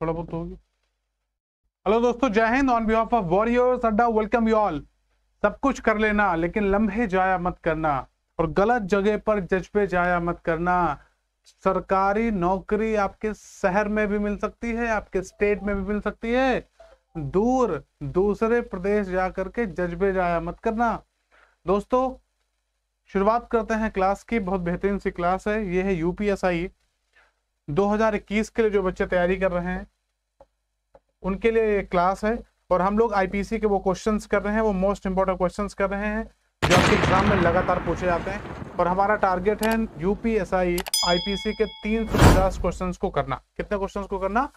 थोड़ा बहुत तो होगी हेलो दोस्तों जय हिंद on behalf of warriors Adda welcome you all सब कुछ कर लेना लेकिन लंबे जाया मत करना और गलत जगह पर जज्बे जाया मत करना सरकारी नौकरी आपके शहर में भी मिल सकती है आपके स्टेट में भी मिल सकती है दूर दूसरे प्रदेश जा करके जज्बे जाया मत करना दोस्तों शुरुआत करते हैं क्लास की बहुत बेहतरीन सी क्लास है ये है यूपीएसआई 2021 के लिए जो बच्चे तैयारी कर रहे हैं उनके लिए क्लास है और हम लोग आईपीसी के वो क्वेश्चंस कर रहे हैं वो मोस्ट इंपॉर्टेंट क्वेश्चंस कर रहे हैं जो आपके एग्जाम में लगातार पूछे जाते हैं और हमारा टारगेट है यूपीएसआई आईपीसी e, के 350 क्वेश्चंस को करना कितने क्वेश्चंस को करना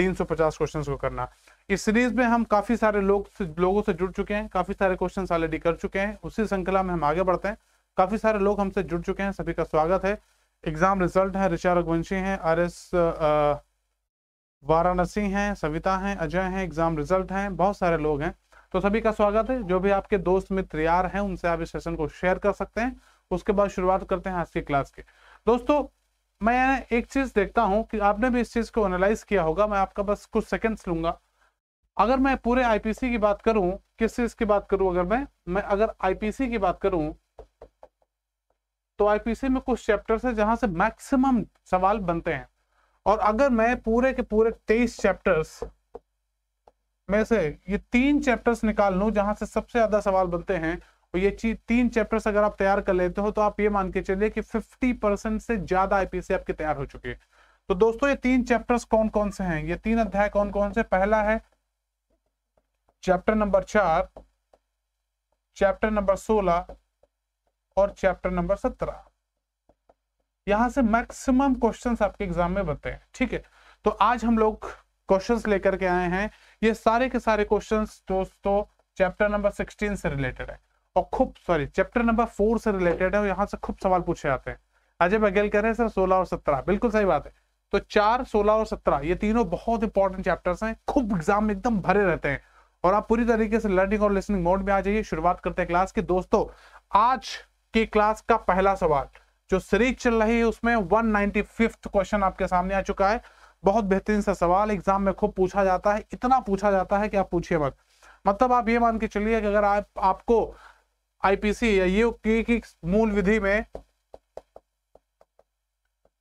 350 क्वेश्चंस को करना इस सीरीज में हम काफी सारे लोग लोगों से जुड़ चुके हैं काफी सारे क्वेश्चन ऑलरेडी कर चुके हैं उसी श्रृंखला में हम आगे बढ़ते हैं काफी सारे लोग हमसे जुड़ चुके हैं सभी का स्वागत है एग्ज़ाम रिजल्ट है ऋषा रघुवंशी हैं आर एस वाराणसी हैं सविता हैं अजय हैं एग्ज़ाम रिजल्ट हैं बहुत सारे लोग हैं तो सभी का स्वागत है जो भी आपके दोस्त मित्र यार हैं उनसे आप इस सेशन को शेयर कर सकते हैं उसके बाद शुरुआत करते हैं आज की क्लास के दोस्तों मैं एक चीज़ देखता हूँ कि आपने भी इस चीज़ को एनालाइज किया होगा मैं आपका बस कुछ सेकेंड्स लूंगा अगर मैं पूरे आईपीसी की बात करूं किस चीज़ की बात करूं अगर मैं मैं अगर आईपीसी की बात करूं तो आईपीसी में कुछ चैप्टर्स है जहां से मैक्सिमम सवाल बनते हैं और अगर मैं पूरे के पूरे तेईस चैप्टर्स में से ये तीन चैप्टर्स निकाल लू जहां से सबसे ज्यादा सवाल बनते हैं और ये चीज तीन चैप्टर्स अगर आप तैयार कर लेते हो तो आप ये मान के चलिए कि 50 परसेंट से ज्यादा आईपीसी आपके तैयार हो चुके हैं तो दोस्तों ये तीन चैप्टर्स कौन कौन से हैं ये तीन अध्याय कौन कौन से पहला है चैप्टर नंबर चार चैप्टर नंबर सोलह और चैप्टर नंबर सत्रह यहां से मैक्सिमम क्वेश्चंस आपके एग्जाम में बनते हैं ठीक है तो आज हम लोग क्वेश्चंस लेकर के आए हैं ये सारे के सारे क्वेश्चंस दोस्तों चैप्टर नंबर सिक्सटीन से रिलेटेड है और खूब सॉरी चैप्टर नंबर फोर से रिलेटेड है और यहाँ से खूब सवाल पूछे जाते हैं अजय बघेल कह रहे हैं सर सोलह और सत्रह बिल्कुल सही बात है तो चार सोलह और सत्रह ये तीनों बहुत इंपॉर्टेंट चैप्टर्स हैं खूब एग्जाम एकदम भरे रहते हैं और आप पूरी तरीके से लर्निंग और लिसनिंग मोड में आ जाइए शुरुआत करते हैं क्लास के दोस्तों आज की क्लास का पहला सवाल जो सीरीज चल रही है उसमें वन नाइनटी फिफ्थ क्वेश्चन आपके सामने आ चुका है बहुत बेहतरीन सा सवाल एग्जाम में खूब पूछा जाता है इतना पूछा जाता है कि आप पूछिए मत मतलब आप ये मान के चलिए कि अगर आप आपको आईपीसी या यूके की मूल विधि में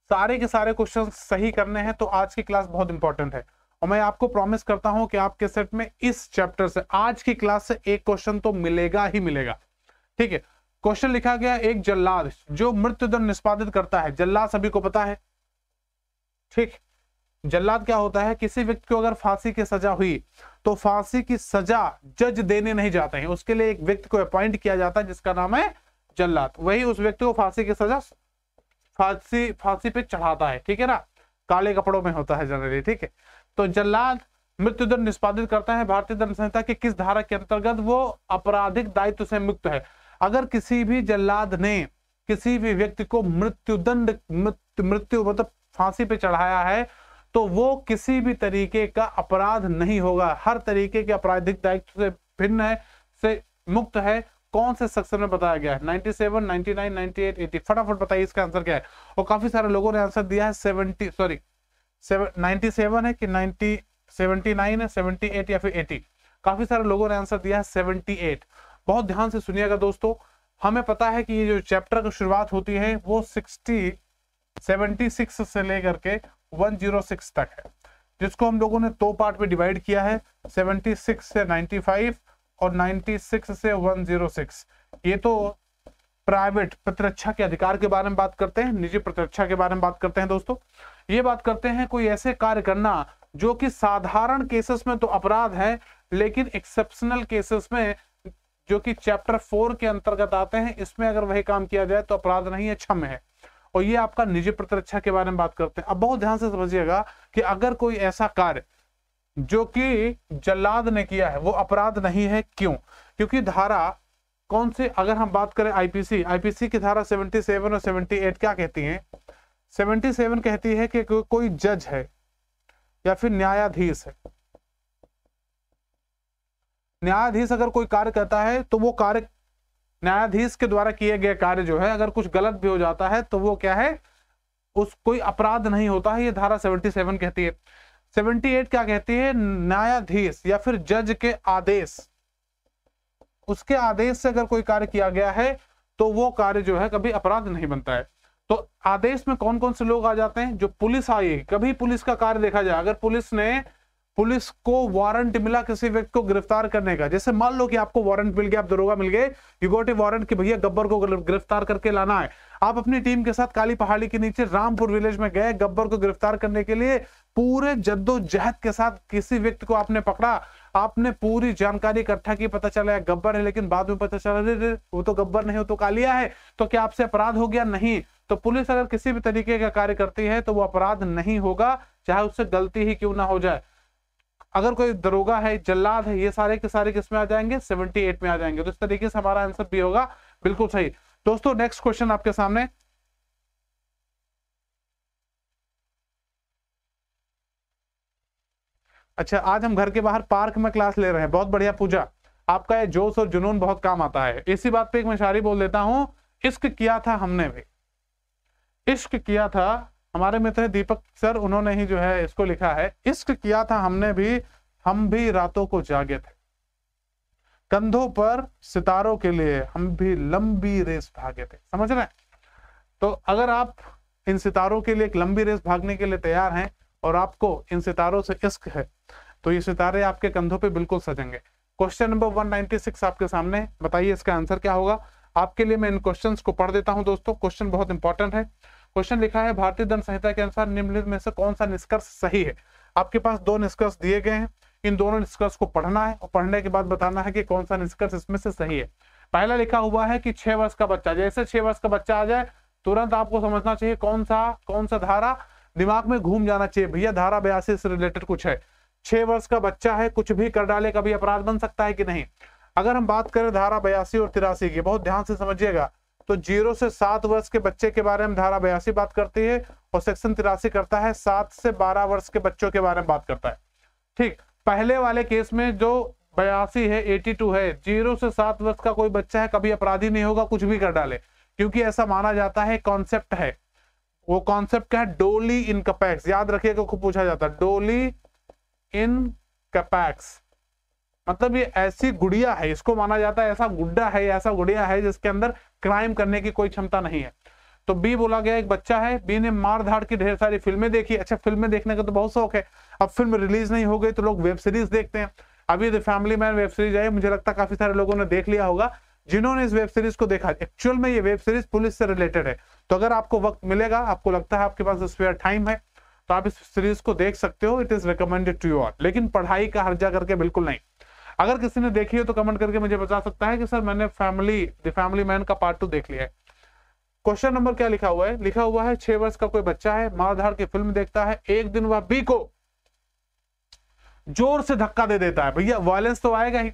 सारे के सारे क्वेश्चन सही करने हैं तो आज की क्लास बहुत इंपॉर्टेंट है और मैं आपको प्रॉमिस करता हूं कि आपके सेट में इस चैप्टर से आज की क्लास से एक क्वेश्चन तो मिलेगा ही मिलेगा ठीक है क्वेश्चन लिखा गया एक जल्लाद जो मृत्युदंड निष्पादित करता है जल्लाद सभी को पता है ठीक जल्लाद क्या होता है किसी व्यक्ति को अगर फांसी की सजा हुई तो फांसी की सजा जज देने नहीं जाते हैं उसके लिए एक व्यक्ति को अपॉइंट किया जाता है जिसका नाम है जल्लाद वही उस व्यक्ति को फांसी की सजा फांसी फांसी पे चढ़ाता है ठीक है ना काले कपड़ों में होता है जनरली ठीक है तो जल्लाद मृत्युदंड निष्पादित करता है भारतीय दंड संहिता के किस धारा के अंतर्गत वो आपराधिक दायित्व से मुक्त है अगर किसी भी जल्लाद ने किसी भी व्यक्ति को मृत्युदंड मृत्यु मतलब फांसी पे चढ़ाया है तो वो किसी भी तरीके का अपराध नहीं होगा हर तरीके के आपराधिक दायित्व से भिन्न है से मुक्त है कौन से सेक्शन में बताया गया है 97, 99, 98, 80 फटाफट बताइए इसका आंसर क्या है और काफी सारे लोगों ने आंसर दिया है 70 सॉरी 97 है कि 90 79 है 78 या फिर 80 काफी सारे लोगों ने आंसर दिया है 78 बहुत ध्यान से सुनिएगा दोस्तों हमें पता है कि ये जो चैप्टर की शुरुआत होती है वो सिक्सटी सेवेंटी सिक्स से लेकर के वन जीरो सिक्स तक है जिसको हम लोगों ने दो पार्ट में डिवाइड किया है सेवेंटी सिक्स से नाइन्टी फाइव और नाइन्टी सिक्स से वन जीरो सिक्स ये तो प्राइवेट प्रतिरक्षा के अधिकार के बारे में बात करते हैं निजी प्रतिरक्षा के बारे में बात करते हैं दोस्तों ये बात करते हैं कोई ऐसे कार्य करना जो कि साधारण केसेस में तो अपराध है लेकिन एक्सेप्शनल केसेस में जो कि चैप्टर फोर के अंतर्गत आते हैं इसमें अगर वही काम किया जाए तो अपराध नहीं है क्षम है और ये आपका निजी प्रतिरक्षा के बारे में बात करते हैं अब बहुत ध्यान से समझिएगा कि अगर कोई ऐसा कार्य जो कि जल्लाद ने किया है वो अपराध नहीं है क्यों क्योंकि धारा कौन सी अगर हम बात करें आईपीसी आईपीसी की धारा 77 और 78 क्या कहती है 77 कहती है कि कोई जज है या फिर न्यायाधीश है न्यायाधीश अगर कोई कार्य करता है तो वो कार्य न्यायाधीश के द्वारा किए गए कार्य जो है अगर कुछ गलत भी हो जाता है तो वो क्या है उस कोई अपराध नहीं होता है ये धारा 77 कहती है 78 क्या कहती है न्यायाधीश या फिर जज के आदेश उसके आदेश से अगर कोई कार्य किया गया है तो वो कार्य जो है कभी अपराध नहीं बनता है तो आदेश में कौन कौन से लोग आ जाते हैं जो पुलिस आई कभी पुलिस का कार्य देखा जाए अगर पुलिस ने पुलिस को वारंट मिला किसी व्यक्ति को गिरफ्तार करने का जैसे मान लो कि आपको वारंट मिल गया आप दरोगा मिल गए यू गोट ए वारंट कि भैया गब्बर को गिरफ्तार करके लाना है आप अपनी टीम के साथ काली पहाड़ी के नीचे रामपुर विलेज में गए गब्बर को गिरफ्तार करने के लिए पूरे जद्दोजहद के साथ किसी व्यक्ति को आपने पकड़ा आपने पूरी जानकारी इकट्ठा की पता चला गब्बर है लेकिन बाद में पता चला रे, वो तो गब्बर नहीं वो तो कालिया है तो क्या आपसे अपराध हो गया नहीं तो पुलिस अगर किसी भी तरीके का कार्य करती है तो वो अपराध नहीं होगा चाहे उससे गलती ही क्यों ना हो जाए अगर कोई दरोगा है जल्लाद है ये सारे के सारे किस में आ जाएंगे सेवेंटी में आ जाएंगे तो इस तरीके से हमारा आंसर भी होगा बिल्कुल सही दोस्तों नेक्स्ट क्वेश्चन आपके सामने अच्छा आज हम घर के बाहर पार्क में क्लास ले रहे हैं बहुत बढ़िया पूजा आपका ये जोश और जुनून बहुत काम आता है इसी बात पे एक मैं शायरी बोल देता हूं इश्क किया था हमने भी इश्क किया था हमारे मित्र दीपक सर उन्होंने ही जो है इसको लिखा है इश्क किया था हमने भी हम भी रातों को जागे थे कंधों पर सितारों के लिए हम भी लंबी रेस भागे थे समझ रहे हैं तो अगर आप इन सितारों के लिए एक लंबी रेस भागने के लिए तैयार हैं और आपको इन सितारों से इश्क है तो ये सितारे आपके कंधों पे बिल्कुल सजेंगे क्वेश्चन नंबर 196 आपके सामने बताइए इसका आंसर क्या होगा आपके लिए मैं इन क्वेश्चंस को पढ़ देता हूं दोस्तों क्वेश्चन बहुत इंपॉर्टेंट है क्वेश्चन लिखा है भारतीय दंड संहिता के अनुसार निम्नलिखित में से कौन सा निष्कर्ष सही है आपके पास दो निष्कर्ष दिए गए हैं इन दोनों निष्कर्ष को पढ़ना है और पढ़ने के बाद बताना है कि कौन सा निष्कर्ष इसमें से सही है पहला लिखा हुआ है कि छह वर्ष का बच्चा जैसे छह वर्ष का बच्चा आ जाए तुरंत आपको समझना चाहिए कौन सा कौन सा धारा दिमाग में घूम जाना चाहिए भैया धारा बयासी से रिलेटेड कुछ है छह वर्ष का बच्चा है कुछ भी कर डाले कभी अपराध बन सकता है कि नहीं अगर हम बात करें धारा बयासी और तिरासी की बहुत ध्यान से समझिएगा तो जीरो से सात वर्ष के बच्चे के बारे में धारा बयासी बात करती है और सेक्शन तिरासी करता है सात से बारह वर्ष के बच्चों के बारे में बात करता है ठीक पहले वाले केस में जो बयासी है एटी टू है जीरो से सात वर्ष का कोई बच्चा है कभी अपराधी नहीं होगा कुछ भी कर डाले क्योंकि ऐसा माना जाता है कॉन्सेप्ट है वो कॉन्सेप्ट क्या है डोली इन कपैक्स याद रखिएगा तो खूब पूछा जाता है डोली इन कपैक्स मतलब ये ऐसी गुड़िया है इसको माना जाता है ऐसा गुड्डा है ऐसा गुड़िया है जिसके अंदर क्राइम करने की कोई क्षमता नहीं है तो बी बोला गया एक बच्चा है बी ने मार धाड़ की ढेर सारी फिल्में देखी अच्छा फिल्में देखने का तो बहुत शौक है अब फिल्म रिलीज नहीं हो गई तो लोग वेब सीरीज देखते हैं अभी the family man web series आई मुझे लगता है काफी सारे लोगों ने देख लिया होगा जिन्होंने इस वेब सीरीज को देखा एक्चुअल में ये वेब सीरीज पुलिस से रिलेटेड है तो अगर आपको वक्त मिलेगा आपको लगता है आपके पास स्पेयर टाइम है तो आप इस सीरीज को देख सकते हो it is recommended to you all लेकिन पढ़ाई का हर्जा करके बिल्कुल नहीं अगर किसी ने देखी हो तो कमेंट करके मुझे बता सकता है कि सर मैंने फैमिली द फैमिली मैन का पार्ट टू देख लिया है क्वेश्चन नंबर क्या लिखा हुआ है लिखा हुआ है छह वर्ष का कोई बच्चा है मारधार की फिल्म देखता है एक दिन वह बी को जोर से धक्का दे देता है भैया वायलेंस तो आएगा ही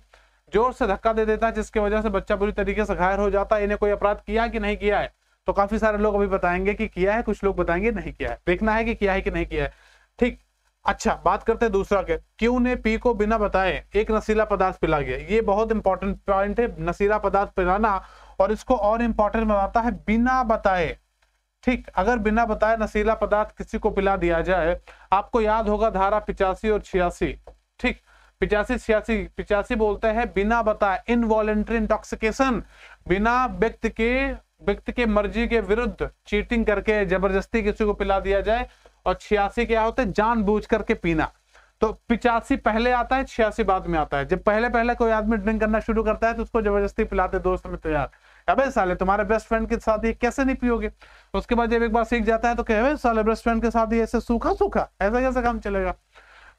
जोर से धक्का दे देता है जिसकी वजह से बच्चा बुरी तरीके से घायल हो जाता है इन्हें कोई अपराध किया कि नहीं किया है तो काफी सारे लोग अभी बताएंगे कि किया है कुछ लोग बताएंगे नहीं किया है देखना है कि किया है कि नहीं किया है ठीक अच्छा बात करते हैं दूसरा के क्यों ने पी को बिना बताए एक नशीला पदार्थ पिला गया ये बहुत इंपॉर्टेंट पॉइंट है नशीला पदार्थ पिलाना और इसको और इंपॉर्टेंट बनाता है बिना बताए ठीक अगर बिना बताए नशीला पदार्थ किसी को पिला दिया जाए आपको याद होगा धारा पिचासी और छियासी ठीक पिचासी छियासी पिचासी बोलते हैं बिना बताए इनवॉलेंट्री इंटॉक्सिकेशन बिना व्यक्ति के व्यक्ति के मर्जी के विरुद्ध चीटिंग करके जबरदस्ती किसी को पिला दिया जाए और छियासी क्या होता है जान बूझ करके पीना तो पिचासी पहले आता है छियासी बाद में आता है जब पहले पहले कोई आदमी ड्रिंक करना शुरू करता है तो उसको जबरदस्ती पिलाते दोस्त में तो यार अबे साले तुम्हारे बेस्ट फ्रेंड के साथ ये कैसे नहीं पियोगे उसके बाद जब एक बार सीख जाता है तो कहे साले बेस्ट फ्रेंड के साथ ये ऐसे सूखा सूखा ऐसा कैसे काम चलेगा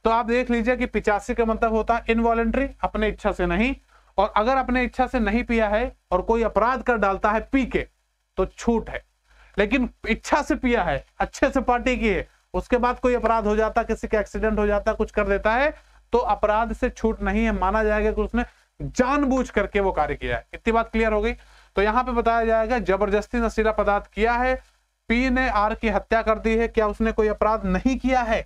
तो आप देख लीजिए कि पिचासी का मतलब होता है इनवॉलेंट्री अपने इच्छा से नहीं और अगर अपने इच्छा से नहीं पिया है और कोई अपराध कर डालता है पी के तो छूट है लेकिन इच्छा से पिया है अच्छे से पार्टी की है उसके बाद कोई अपराध हो जाता किसी का एक्सीडेंट हो जाता कुछ कर देता है तो अपराध से छूट नहीं है माना जाएगा कि उसने जानबूझ करके वो कार्य किया है इतनी बात क्लियर हो गई तो यहाँ पे बताया जाएगा जबरदस्ती नशीला पदार्थ किया है पी ने आर की हत्या कर दी है क्या उसने कोई अपराध नहीं किया है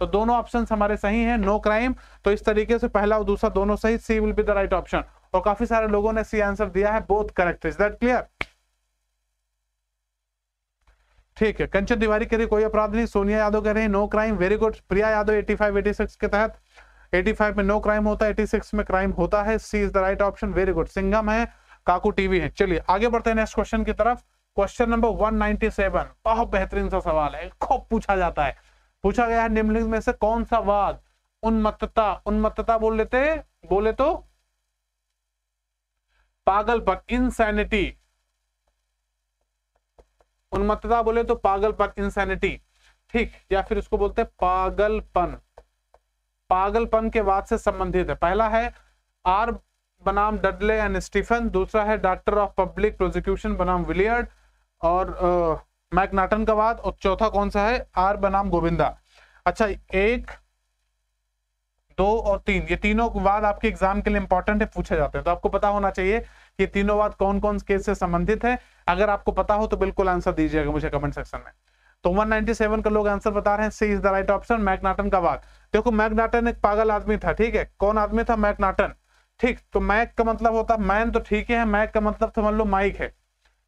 तो दोनों ऑप्शन हमारे सही हैं नो क्राइम तो इस तरीके से पहला और दूसरा दोनों सही C will be the right option और काफी सारे लोगों ने सी आंसर दिया है both correct is that clear ठीक है कंचन तिवारी कह रही कोई अपराध नहीं सोनिया यादव कह हैं no crime very good Priya Yadav eighty six के तहत 85 में नो क्राइम होता है 86 में क्राइम होता है C is the right option very good Singham है काकू टीवी है चलिए आगे बढ़ते हैं नेक्स्ट क्वेश्चन की तरफ क्वेश्चन नंबर 197 बहुत बेहतरीन सा सवाल है खूब पूछा जाता है पूछा गया है निम्नलिखित में से कौन सा वाद उन्मत्तता उन्मत्तता बोल लेते बोले तो पागलपन इनसेनिटी उन्मत्तता बोले तो पागलपन इंसैनिटी ठीक या फिर उसको बोलते हैं पागलपन पागलपन के बाद से संबंधित है पहला है आर बनाम डडले एंड स्टीफन दूसरा है डॉक्टर ऑफ पब्लिक प्रोसिक्यूशन बनाम विलियर्ड और मैकनाटन का वाद और चौथा कौन सा है आर बनाम गोविंदा अच्छा एक दो और तीन ये तीनों वाद आपके एग्जाम के लिए इंपॉर्टेंट है पूछे जाते हैं तो आपको पता होना चाहिए ये तीनों बात कौन कौन केस से संबंधित है अगर आपको पता हो तो बिल्कुल आंसर दीजिएगा मुझे कमेंट सेक्शन में तो 197 का लोग आंसर बता रहे हैं C is the right option McNaghten का वाद देखो मैकनाटन एक पागल आदमी था ठीक है कौन आदमी था मैकनाटन ठीक तो मैक का मतलब होता मैन तो ठीक है मैक का मतलब मान लो माइक है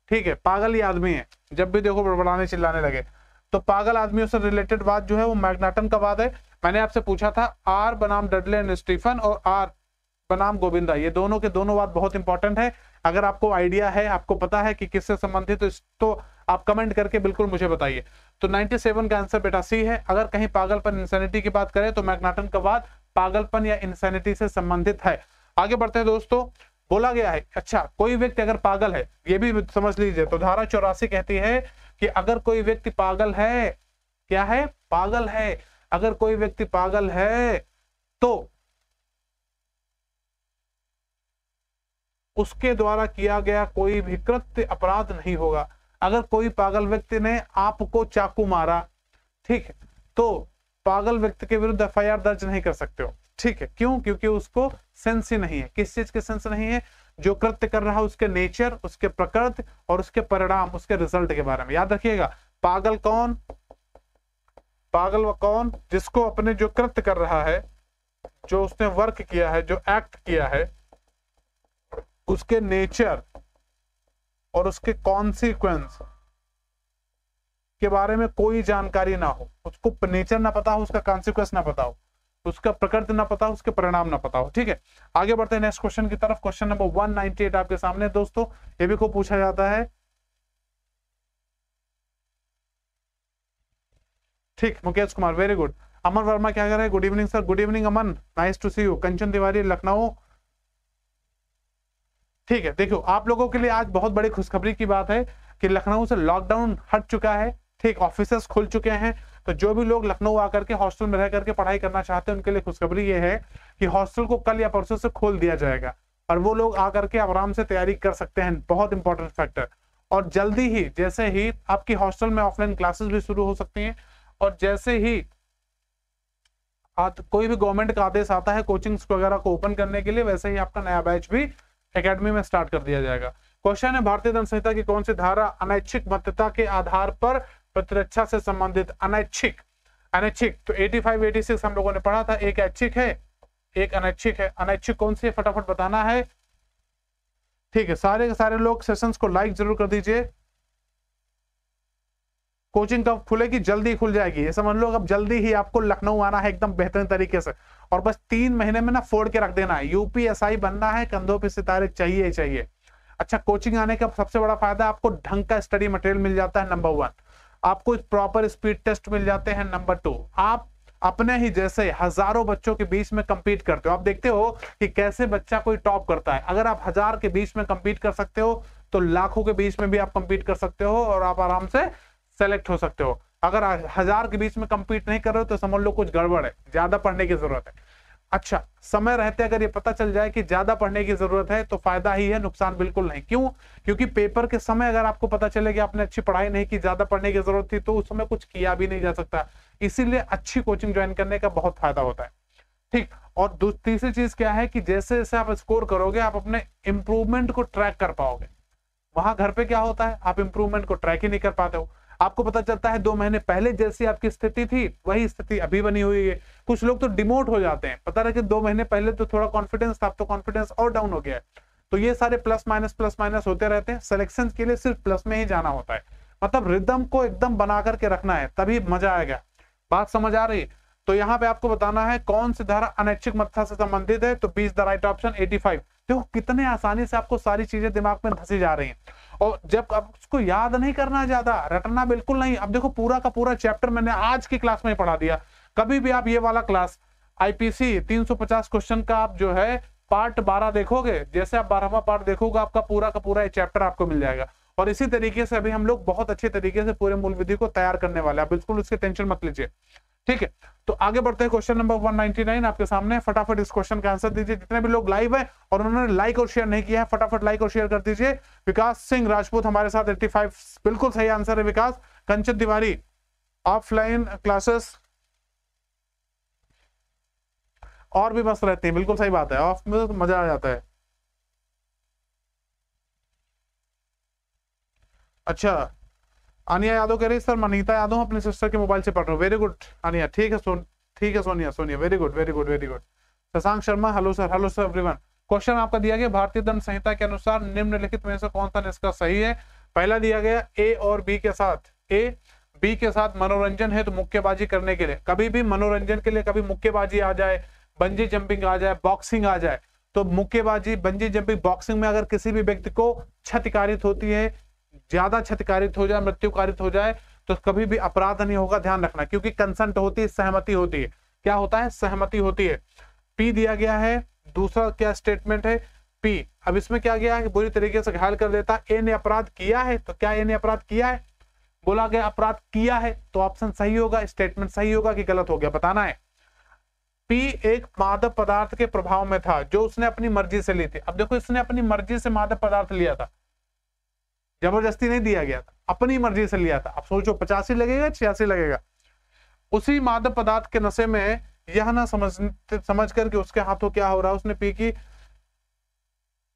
ठीक है पागल ही आदमी है जब भी देखो बड़बड़ाने चिल्लाने लगे तो पागल आदमियों से रिलेटेड बात जो है वो मैगनाटन का बात है मैंने आपसे पूछा था आर बनाम डडले एंड स्टीफन और आर बनाम गोविंदा ये दोनों के दोनों बात बहुत इंपॉर्टेंट है अगर आपको आइडिया है आपको पता है कि किससे संबंधित तो, तो आप कमेंट करके बिल्कुल मुझे बताइए तो 97 का आंसर बेटा सी है अगर कहीं पागलपन इंसैनिटी की बात करें तो मैगनाटन का बात पागलपन या इंसैनिटी से संबंधित है आगे बढ़ते हैं दोस्तों बोला गया है अच्छा कोई व्यक्ति अगर पागल है ये भी समझ लीजिए तो धारा चौरासी कहती है कि अगर कोई व्यक्ति पागल है क्या है पागल है अगर कोई व्यक्ति पागल है तो उसके द्वारा किया गया कोई भी कृत्य अपराध नहीं होगा अगर कोई पागल व्यक्ति ने आपको चाकू मारा ठीक है तो पागल व्यक्ति के विरुद्ध एफ दर्ज नहीं कर सकते हो ठीक है क्यों क्योंकि उसको सेंस ही नहीं है किस चीज के सेंस नहीं है जो कृत्य कर रहा है उसके नेचर उसके प्रकृति और उसके परिणाम उसके रिजल्ट के बारे में याद रखिएगा पागल कौन पागल व कौन जिसको अपने जो कृत्य कर रहा है जो उसने वर्क किया है जो एक्ट किया है उसके नेचर और उसके कॉन्सिक्वेंस के बारे में कोई जानकारी ना हो उसको नेचर ना पता हो उसका कॉन्सिक्वेंस ना पता हो उसका प्रकृति ना पता हो उसके परिणाम ना पता हो ठीक है आगे बढ़ते हैं नेक्स्ट क्वेश्चन की तरफ क्वेश्चन नंबर 198 आपके सामने दोस्तों ये भी को पूछा जाता है ठीक मुकेश कुमार वेरी गुड अमन वर्मा क्या कर रहे हैं good evening sir good evening Aman nice to see you Kanchan Tiwari Lucknow ठीक है देखो आप लोगों के लिए आज बहुत बड़ी खुशखबरी की बात है कि लखनऊ से लॉकडाउन हट चुका है ठीक ऑफिस खुल चुके हैं तो जो भी लोग लखनऊ आकर के हॉस्टल में रह करके पढ़ाई करना चाहते हैं उनके लिए खुशखबरी ये है कि हॉस्टल को कल या परसों से खोल दिया जाएगा और वो लोग आकर के आराम से तैयारी कर सकते हैं बहुत इंपॉर्टेंट फैक्टर और जल्दी ही जैसे ही आपकी हॉस्टल में ऑफलाइन क्लासेस भी शुरू हो सकती हैं और जैसे ही कोई भी गवर्नमेंट का आदेश आता है कोचिंग्स वगैरह को ओपन करने के लिए वैसे ही आपका नया बैच भी एकेडमी में स्टार्ट कर दिया जाएगा क्वेश्चन है भारतीय दंड संहिता की कौन सी धारा अनैच्छिक बद्धता के आधार पर प्रतिरक्षा से संबंधित अनैच्छिक अनैच्छिक तो 85 86 हम लोगों ने पढ़ा था एक ऐच्छिक है एक अनैच्छिक है अनैच्छिक कौन सी है फटाफट बताना है ठीक है सारे के सारे लोग सेशंस को लाइक जरूर कर दीजिए कोचिंग कब तो खुलेगी जल्दी खुल जाएगी ये समझ लो अब जल्दी ही आपको लखनऊ आना है एकदम बेहतरीन तरीके से और बस तीन महीने में ना फोड़ के रख देना है यूपीएसआई बनना है कंधों पे सितारे चाहिए चाहिए अच्छा कोचिंग आने का सबसे बड़ा फायदा आपको ढंग का स्टडी मटेरियल मिल जाता है नंबर वन आपको प्रॉपर स्पीड टेस्ट मिल जाते हैं नंबर टू आप अपने ही जैसे हजारों बच्चों के बीच में कंपीट करते हो आप देखते हो कि कैसे बच्चा कोई टॉप करता है अगर आप हजार के बीच में कंपीट कर सकते हो तो लाखों के बीच में भी आप कंपीट कर सकते हो और आप आराम से सेलेक्ट हो सकते हो अगर हजार के बीच में कंपीट नहीं कर रहे हो तो समझ लो कुछ गड़बड़ है ज्यादा पढ़ने की जरूरत है अच्छा समय रहते अगर ये पता चल जाए कि ज्यादा पढ़ने की जरूरत है तो फायदा ही है नुकसान बिल्कुल नहीं क्यों क्योंकि पेपर के समय अगर आपको पता चले कि आपने अच्छी पढ़ाई नहीं की ज्यादा पढ़ने की जरूरत थी तो उस समय कुछ किया भी नहीं जा सकता इसीलिए अच्छी कोचिंग ज्वाइन करने का बहुत फायदा होता है ठीक और तीसरी चीज क्या है कि जैसे जैसे आप स्कोर करोगे आप अपने इंप्रूवमेंट को ट्रैक कर पाओगे वहां घर पे क्या होता है आप इंप्रूवमेंट को ट्रैक ही नहीं कर पाते हो आपको पता चलता है दो महीने पहले जैसी आपकी स्थिति थी वही स्थिति अभी बनी हुई है कुछ लोग तो डिमोट हो जाते हैं पता रहे दो महीने पहले तो थोड़ा कॉन्फिडेंस था तो कॉन्फिडेंस और डाउन हो गया है तो ये सारे प्लस माइनस प्लस माइनस होते रहते हैं सिलेक्शन के लिए सिर्फ प्लस में ही जाना होता है मतलब रिदम को एकदम बना करके रखना है तभी मजा आएगा बात समझ आ रही है तो यहाँ पे आपको बताना है कौन सी धारा अनैच्छिक मत्था से संबंधित है तो बीस द राइट ऑप्शन 85 देखो कितने आसानी से आपको सारी चीजें दिमाग में धसी जा रही हैं और जब अब उसको याद नहीं करना ज्यादा रटना बिल्कुल नहीं अब देखो पूरा का पूरा चैप्टर मैंने आज की क्लास में पढ़ा दिया कभी भी आप ये वाला क्लास आईपीसी 350 क्वेश्चन का आप जो है पार्ट 12 देखोगे जैसे आप बारहवा पार्ट देखोगे आपका पूरा का पूरा चैप्टर आपको मिल जाएगा और इसी तरीके से अभी हम लोग बहुत अच्छे तरीके से पूरे मूल विधि को तैयार करने वाले हैं बिल्कुल उसके टेंशन मत लीजिए ठीक है तो आगे बढ़ते हैं क्वेश्चन नंबर 199 आपके सामने फटाफट इस क्वेश्चन का आंसर दीजिए जितने भी लोग लाइव हैं और उन्होंने लाइक और शेयर नहीं किया है फटाफट लाइक और शेयर कर दीजिए विकास सिंह राजपूत हमारे साथ 85 बिल्कुल सही आंसर है विकास कंचन तिवारी ऑफलाइन क्लासेस और भी मस्त रहती है बिल्कुल सही बात है ऑफ में तो मजा आ जाता है अच्छा अनिया यादव कह रही सर मनीता यादव अपने सिस्टर के मोबाइल से पढ़ रहा हूँ वेरी गुड अनिया ठीक है सोन ठीक है Sonia Sonia very good very good very good Shashank Sharma hello sir hello sir every question आपका दिया गया भारतीय दंड संहिता के अनुसार निम्नलिखित में से कौन सा निष्कर्ष सही है पहला दिया गया ए और बी के साथ ए बी के साथ मनोरंजन है तो मुक्केबाजी करने के लिए कभी भी मनोरंजन के लिए कभी मुक्केबाजी आ जाए बंजी जंपिंग आ जाए बॉक्सिंग आ जाए तो मुक्केबाजी बंजी जंपिंग बॉक्सिंग में अगर किसी भी व्यक्ति को क्षतिकारित होती है ज्यादा क्षतिकारित हो जाए मृत्युकारित हो जाए तो कभी भी अपराध नहीं होगा ध्यान रखना क्योंकि कंसंट होती है सहमति होती है क्या होता है सहमति होती है पी दिया गया है दूसरा क्या स्टेटमेंट है पी अब इसमें क्या गया है बुरी तरीके से घायल कर देता ए ने अपराध किया है तो क्या ए ने अपराध किया है बोला गया अपराध किया है तो ऑप्शन सही होगा स्टेटमेंट सही होगा कि गलत हो गया बताना है पी एक मादक पदार्थ के प्रभाव में था जो उसने अपनी मर्जी से ली थी अब देखो इसने अपनी मर्जी से मादक पदार्थ लिया था जबरदस्ती नहीं दिया गया था अपनी मर्जी से लिया था आप सोचो पचासी लगेगा छियासी लगेगा उसी मादक पदार्थ के नशे में यह ना समझ समझ करके उसके हाथों क्या हो रहा है उसने पी की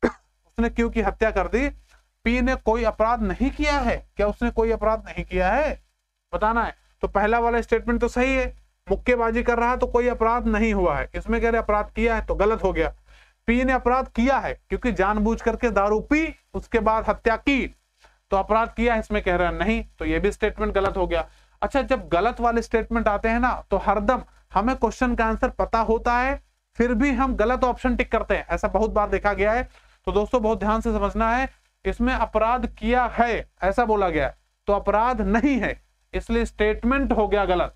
उसने क्यों की हत्या कर दी पी ने कोई अपराध नहीं किया है क्या उसने कोई अपराध नहीं किया है बताना है तो पहला वाला स्टेटमेंट तो सही है मुक्केबाजी कर रहा है तो कोई अपराध नहीं हुआ है इसमें कह रहे अपराध किया है तो गलत हो गया पी ने अपराध किया है क्योंकि जानबूझ करके दारू पी उसके बाद हत्या की तो अपराध किया है इसमें कह रहा है नहीं तो ये भी स्टेटमेंट गलत हो गया अच्छा जब गलत वाले स्टेटमेंट आते हैं ना तो हरदम हमें क्वेश्चन का आंसर पता होता है फिर भी हम गलत ऑप्शन टिक करते हैं ऐसा बहुत बार देखा गया है तो दोस्तों बहुत ध्यान से समझना है इसमें अपराध किया है ऐसा बोला गया तो अपराध नहीं है इसलिए स्टेटमेंट हो गया गलत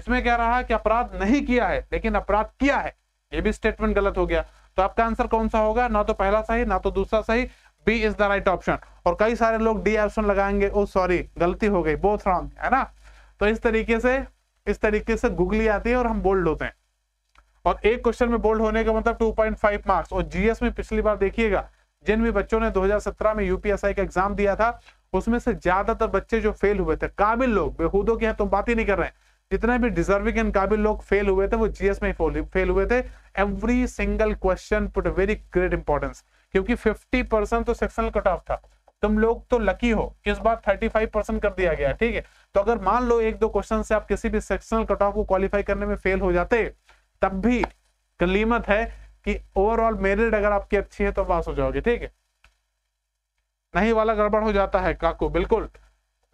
इसमें कह रहा है कि अपराध नहीं किया है लेकिन अपराध किया है ये भी स्टेटमेंट गलत हो गया तो आपका आंसर कौन सा होगा ना तो पहला सही ना तो दूसरा सही B is the right option और कई सारे लोग डी ऑप्शन लगाएंगे ओ सॉरी गलती हो गई बोथ रॉन्ग है ना तो इस तरीके से इस तरीके से गुगली आती है और हम बोल्ड होते हैं और एक क्वेश्चन में बोल्ड होने का मतलब 2.5 मार्क्स और जीएस में पिछली बार देखिएगा जिन भी बच्चों ने 2017 में यूपीएसआई का एग्जाम दिया था उसमें से ज्यादातर बच्चे जो फेल हुए थे काबिल लोग बेहूदों की तुम बात ही नहीं कर रहे जितने भी डिजर्विंग एंड काबिल लोग फेल हुए थे वो जीएस में फेल हुए थे every single question put very great importance क्योंकि 50 परसेंट तो सेक्शनल कट ऑफ था तुम लोग तो लकी हो इस बार 35 परसेंट कर दिया गया ठीक है तो अगर मान लो एक दो क्वेश्चन से आप किसी भी सेक्शनल कट ऑफ को क्वालिफाई करने में फेल हो जाते तब भी कलीमत है कि ओवरऑल मेरिट अगर आपकी अच्छी है तो पास हो जाओगे ठीक है नहीं वाला गड़बड़ हो जाता है काकू बिल्कुल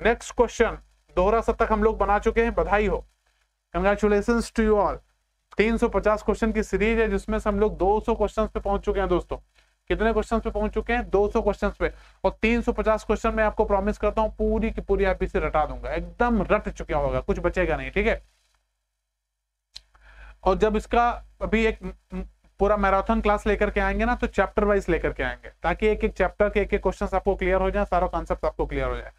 नेक्स्ट क्वेश्चन दोहरा सतक हम लोग बना चुके हैं बधाई हो congratulation to you all 350 question की सीरीज है जिसमें से हम लोग 200 क्वेश्चंस पे पहुंच चुके हैं दोस्तों कितने क्वेश्चंस पे पहुंच चुके हैं 200 क्वेश्चंस पे और 350 क्वेश्चन मैं आपको प्रॉमिस करता हूं पूरी की पूरी आप इसे रटा दूंगा एकदम रट चुका होगा कुछ बचेगा नहीं ठीक है और जब इसका अभी एक पूरा मैराथन क्लास लेकर के आएंगे ना तो चैप्टर वाइज लेकर के आएंगे ताकि एक एक चैप्टर के एक एक क्वेश्चन आपको क्लियर हो जाए सारा कॉन्सेप्ट आपको क्लियर हो जाए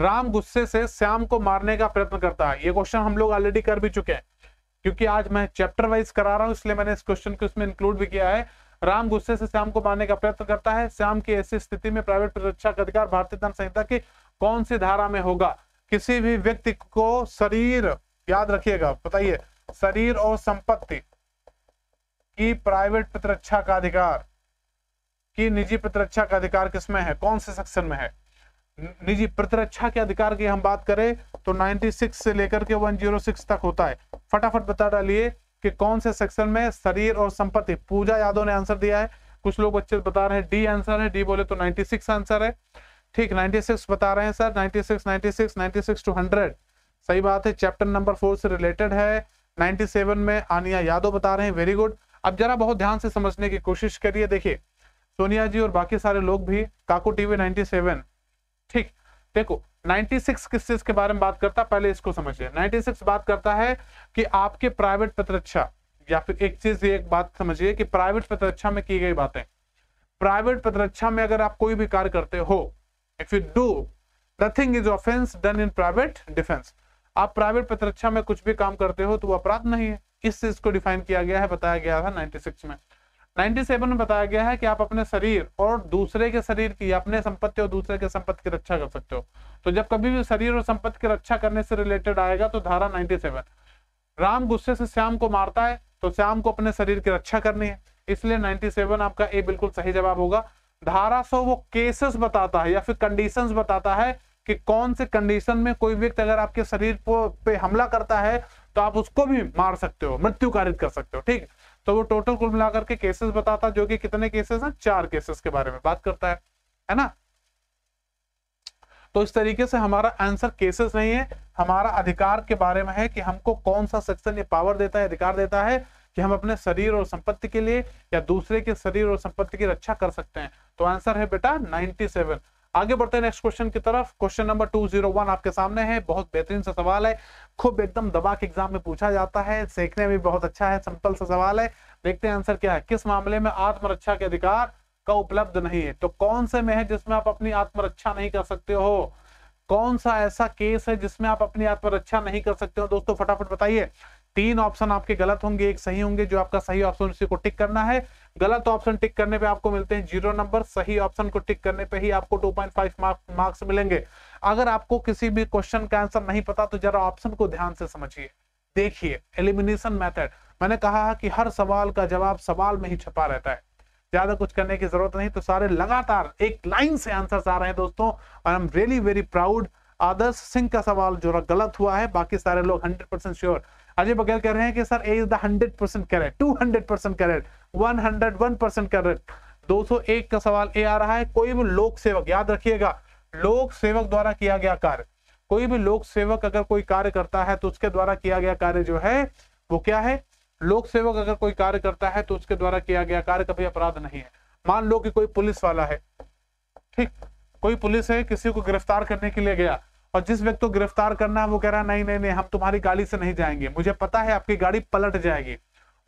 राम गुस्से से श्याम को मारने का प्रयत्न करता है ये क्वेश्चन हम लोग ऑलरेडी कर भी चुके हैं क्योंकि आज मैं चैप्टर वाइज करा रहा हूँ इसलिए मैंने इस क्वेश्चन को इसमें इंक्लूड भी किया है राम गुस्से से श्याम को मारने का प्रयत्न करता है श्याम की ऐसी स्थिति में प्राइवेट प्रतिरक्षा का अधिकार भारतीय दंड संहिता की कौन सी धारा में होगा किसी भी व्यक्ति को शरीर याद रखिएगा बताइए शरीर और संपत्ति की प्राइवेट प्रतिरक्षा का अधिकार की निजी प्रतिरक्षा का अधिकार किसमें है कौन से सेक्शन में है निजी प्रतिरक्षा के अधिकार की हम बात करें तो 96 से लेकर के 106 तक होता है फटाफट बता डालिए कि कौन से सेक्शन में शरीर और संपत्ति पूजा यादव ने आंसर दिया है कुछ लोग बच्चे बता रहे हैं डी आंसर है डी बोले तो 96 आंसर है ठीक 96 बता रहे हैं सर 96 96 96 टू 100 सही बात है चैप्टर नंबर फोर से रिलेटेड है 97 में आनिया यादव बता रहे हैं वेरी गुड अब जरा बहुत ध्यान से समझने की कोशिश करिए देखिए सोनिया जी और बाकी सारे लोग भी काकू टीवी 97 ठीक देखो 96 किस चीज के बारे में बात करता है पहले इसको समझिए 96 बात करता है कि आपके प्राइवेट प्रतिरक्षा या फिर एक चीज एक बात समझिए कि प्राइवेट प्रतिरक्षा में की गई बातें प्राइवेट प्रतिरक्षा में अगर आप कोई भी कार्य करते हो if you do nothing is offence done in private defence आप प्राइवेट प्रतिरक्षा में कुछ भी काम करते हो तो वो अपराध नहीं है इस चीज को डिफाइन किया गया है बताया गया था 96 में 97 में बताया गया है कि आप अपने शरीर और दूसरे के शरीर की अपने संपत्ति और दूसरे के संपत्ति की रक्षा कर सकते हो तो जब कभी भी शरीर और संपत्ति की रक्षा करने से रिलेटेड आएगा तो धारा 97 राम गुस्से से श्याम को मारता है तो श्याम को अपने शरीर की रक्षा करनी है इसलिए 97 आपका ए बिल्कुल सही जवाब होगा धारा सौ वो केसेस बताता है या फिर कंडीशन बताता है कि कौन से कंडीशन में कोई व्यक्ति अगर आपके शरीर पे हमला करता है तो आप उसको भी मार सकते हो मृत्यु कारित कर सकते हो ठीक है तो वो टोटल कुल मिलाकर के केसेस बताता जो कि कितने केसेस हैं चार केसेस के बारे में बात करता है है ना तो इस तरीके से हमारा आंसर केसेस नहीं है हमारा अधिकार के बारे में है कि हमको कौन सा सेक्शन ये पावर देता है अधिकार देता है कि हम अपने शरीर और संपत्ति के लिए या दूसरे के शरीर और संपत्ति की रक्षा कर सकते हैं तो आंसर है बेटा सेवन आगे बढ़ते हैं नेक्स्ट क्वेश्चन की तरफ क्वेश्चन नंबर 201 आपके सामने है बहुत बेहतरीन सा सवाल है खूब एकदम दबा के एग्जाम में पूछा जाता है सीखने में बहुत अच्छा है सिंपल सा सवाल है देखते हैं आंसर क्या है किस मामले में आत्मरक्षा के अधिकार का उपलब्ध नहीं है तो कौन से में है जिसमें आप अपनी आत्मरक्षा नहीं कर सकते हो कौन सा ऐसा केस है जिसमें आप अपनी आत्मरक्षा नहीं कर सकते हो दोस्तों फटाफट बताइए तीन ऑप्शन आपके गलत होंगे एक सही होंगे जो आपका सही ऑप्शन उसी को टिक करना है गलत ऑप्शन टिक करने पे आपको मिलते हैं जीरो नंबर सही ऑप्शन को टिक करने पे ही आपको 2.5 पॉइंट मार्क्स मिलेंगे अगर आपको किसी भी क्वेश्चन का आंसर नहीं पता तो जरा ऑप्शन को ध्यान से समझिए देखिए एलिमिनेशन मैथड मैंने कहा कि हर सवाल का जवाब सवाल में ही छपा रहता है ज्यादा कुछ करने की जरूरत नहीं तो सारे लगातार एक लाइन से आंसर आ रहे हैं दोस्तों और I am really very proud Adarsh Singh का सवाल जो गलत हुआ है बाकी सारे लोग hundred percent sure Ajay Baghel कह रहे हैं कि sir A is the hundred percent correct two hundred percent correct one hundred one percent correct दो सौ एक का सवाल ए आ रहा है कोई भी लोक सेवक याद रखिएगा लोक सेवक द्वारा किया गया कार्य कोई भी लोक सेवक अगर कोई कार्य करता है तो उसके द्वारा किया गया कार्य जो है वो क्या है लोक सेवक अगर कोई कार्य करता है तो उसके द्वारा किया गया कार्य कभी अपराध नहीं है मान लो कि कोई पुलिस वाला है ठीक कोई पुलिस है किसी को गिरफ्तार करने के लिए गया और जिस व्यक्ति को गिरफ्तार करना है वो कह रहा है नहीं नहीं नहीं हम तुम्हारी गाड़ी से नहीं जाएंगे मुझे पता है आपकी गाड़ी पलट जाएगी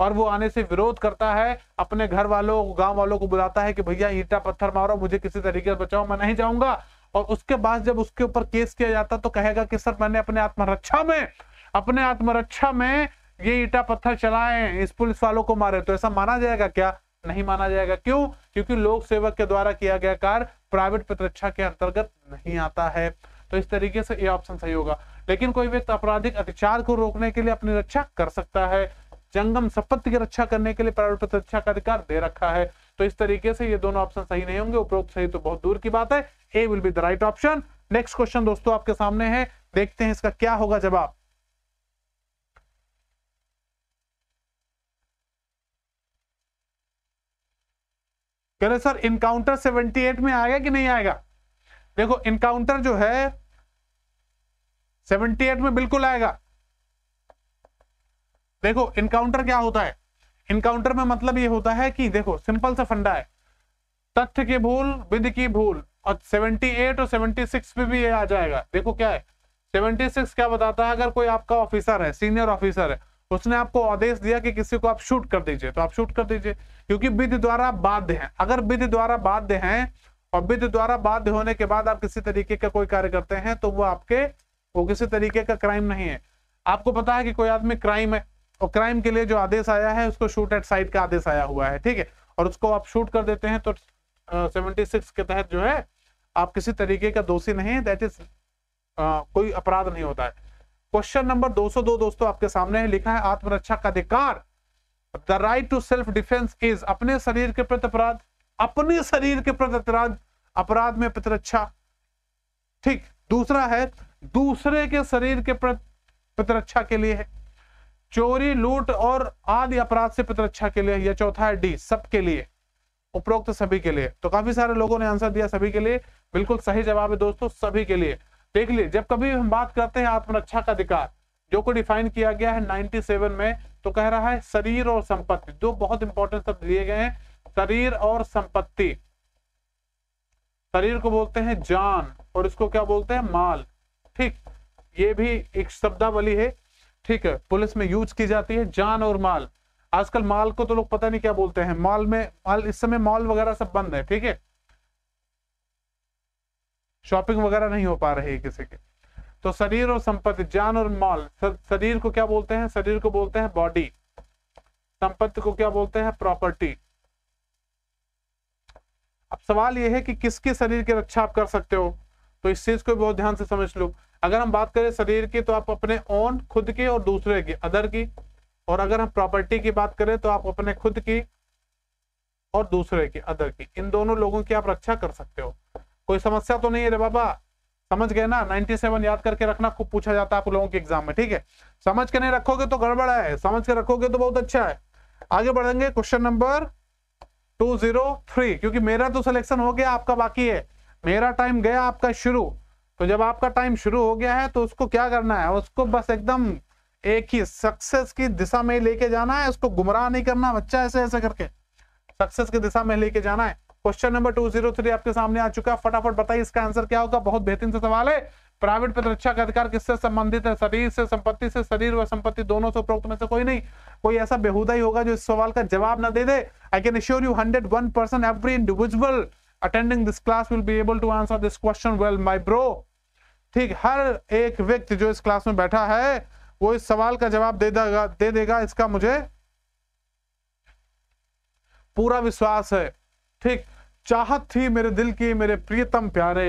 और वो आने से विरोध करता है अपने घर वालों गांव वालों को बुलाता है कि भैया ईटा पत्थर मारो मुझे किसी तरीके से बचाओ मैं नहीं जाऊंगा और उसके बाद जब उसके ऊपर केस किया जाता तो कहेगा कि सर मैंने अपने आत्मरक्षा में अपने आत्मरक्षा में ये ईटा पत्थर चलाए इस पुलिस वालों को मारे तो ऐसा माना जाएगा क्या नहीं माना जाएगा क्यों क्योंकि लोक सेवक के द्वारा किया गया कार्य प्राइवेट प्रतिरक्षा के अंतर्गत नहीं आता है तो इस तरीके से ये ऑप्शन सही होगा लेकिन कोई व्यक्ति आपराधिक अत्याचार को रोकने के लिए अपनी रक्षा कर सकता है जंगम संपत्ति की रक्षा करने के लिए प्रारूपित रक्षा का अधिकार दे रखा है तो इस तरीके से ये दोनों ऑप्शन सही नहीं होंगे उपरोक्त सही तो बहुत दूर की बात है A will be the right option next question दोस्तों आपके सामने है देखते हैं इसका क्या होगा जवाब कह रहे सर इनकाउंटर 78 में आएगा कि नहीं आएगा देखो इनकाउंटर जो है सेवेंटी एट में बिल्कुल आएगा देखो इनकाउंटर क्या होता है इनकाउंटर में मतलब ये होता है कि देखो सिंपल सा फंडा है तथ्य की भूल विधि की भूल और 78 और 76 पे भी ये आ जाएगा देखो क्या है 76 क्या बताता है अगर कोई आपका ऑफिसर है सीनियर ऑफिसर है उसने आपको आदेश दिया कि किसी को आप शूट कर दीजिए तो आप शूट कर दीजिए क्योंकि विधि द्वारा बाध्य है अगर विधि द्वारा बाध्य है और विधि द्वारा बाध्य होने के बाद आप किसी तरीके का कोई कार्य करते हैं तो वो आपके वो किसी तरीके का क्राइम नहीं है आपको पता है कि कोई आदमी क्राइम है और क्राइम के लिए जो आदेश आया है उसको शूट एट साइट का आदेश आया हुआ है ठीक है और उसको आप शूट कर देते हैं तो सेवेंटी सिक्स के तहत जो है आप किसी तरीके का दोषी नहीं है दैट इज कोई अपराध नहीं होता है क्वेश्चन नंबर 202 दोस्तों आपके सामने है लिखा है आत्मरक्षा का अधिकार the right to self defence is अपने शरीर के प्रति अपराध अपने शरीर के प्रति अपराध अपराध में प्रतिरक्षा ठीक दूसरा है दूसरे के शरीर के प्रतिरक्षा के लिए है चोरी लूट और आदि अपराध से प्रतिरक्षा के लिए यह चौथा है डी सबके लिए उपरोक्त सभी के लिए तो काफी सारे लोगों ने आंसर दिया सभी के लिए बिल्कुल सही जवाब है दोस्तों सभी के लिए देख लीजिए जब कभी हम बात करते हैं आत्मरक्षा का अधिकार जो को डिफाइन किया गया है 97 में तो कह रहा है शरीर और संपत्ति दो बहुत इंपॉर्टेंट शब्द दिए गए हैं शरीर और संपत्ति शरीर को बोलते हैं जान और इसको क्या बोलते हैं माल ठीक ये भी एक शब्दावली है ठीक है पुलिस में यूज की जाती है जान और माल आजकल माल को तो लोग पता नहीं क्या बोलते हैं माल में माल इस समय मॉल वगैरह सब बंद है ठीक है शॉपिंग वगैरह नहीं हो पा रही है किसी के तो शरीर और संपत्ति जान और माल शरीर को क्या बोलते हैं शरीर को बोलते हैं बॉडी संपत्ति को क्या बोलते हैं प्रॉपर्टी अब सवाल यह है कि किसके शरीर की रक्षा आप कर सकते हो तो इस चीज को बहुत ध्यान से समझ लो अगर हम बात करें शरीर की तो आप अपने ओन खुद की और दूसरे की अदर की और अगर हम प्रॉपर्टी की बात करें तो आप अपने खुद की और दूसरे की अदर की इन दोनों लोगों की आप रक्षा कर सकते हो कोई समस्या तो नहीं है रे बाबा समझ गए ना 97 याद करके रखना खूब पूछा जाता है आप लोगों के एग्जाम में ठीक है समझ के नहीं रखोगे तो गड़बड़ा है समझ के रखोगे तो बहुत अच्छा है आगे बढ़ेंगे question number two zero three क्योंकि मेरा तो सिलेक्शन हो गया आपका बाकी है मेरा टाइम गया आपका शुरू तो जब आपका टाइम शुरू हो गया है तो उसको क्या करना है उसको बस एकदम एक ही सक्सेस की दिशा में लेके जाना है उसको गुमराह नहीं करना बच्चा ऐसे ऐसे करके सक्सेस की दिशा में लेके जाना है question number two zero three आपके सामने आ चुका है फटाफट बताइए इसका आंसर क्या होगा बहुत बेहतरीन से सवाल है प्राइवेट प्रतिरक्षा तो का अधिकार किससे संबंधित है शरीर से संपत्ति से शरीर व संपत्ति दोनों से उपरोक्त में से कोई नहीं कोई ऐसा बेहुदा ही होगा जो इस सवाल का जवाब ना दे दे I can sure you hundred one percent every individual attending this class will be able to answer this question well my bro ठीक हर एक व्यक्ति जो इस क्लास में बैठा है वो इस सवाल का जवाब दे देगा दे देगा इसका मुझे पूरा विश्वास है ठीक चाहत थी मेरे दिल की मेरे प्रियतम प्यारे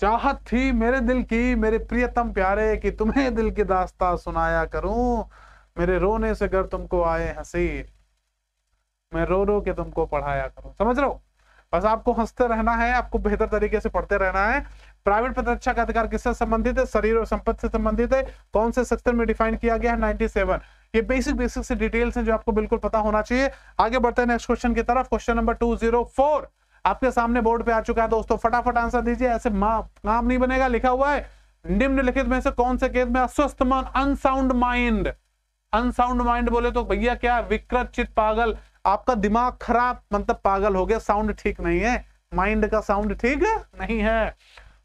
चाहत थी मेरे दिल की मेरे प्रियतम प्यारे कि तुम्हें दिल की दास्ता सुनाया करूं मेरे रोने से घर तुमको आए हंसी मैं रो रो के तुमको पढ़ाया करूं समझ रहे हो बस आपको हंसते रहना है आपको बेहतर तरीके से पढ़ते रहना है प्राइवेट प्रतिरक्षा का अधिकार किससे संबंधित है शरीर और संपत्ति से संबंधित है कौन से सेक्टर में डिफाइन किया गया है नाइनटी ये बेसिक बेसिक से डिटेल्स हैं जो आपको बिल्कुल पता होना चाहिए आगे बढ़ते हैं नेक्स्ट क्वेश्चन की तरफ क्वेश्चन नंबर टू आपके सामने बोर्ड पे आ चुका है दोस्तों फटाफट आंसर दीजिए ऐसे काम नहीं बनेगा लिखा हुआ है निम्नलिखित में से कौन से केस में अस्वस्थ मन अनसाउंड माइंड अनसाउंड माइंड बोले तो भैया क्या विकृत चित पागल आपका दिमाग खराब मतलब पागल हो गया साउंड ठीक नहीं है माइंड का साउंड ठीक नहीं है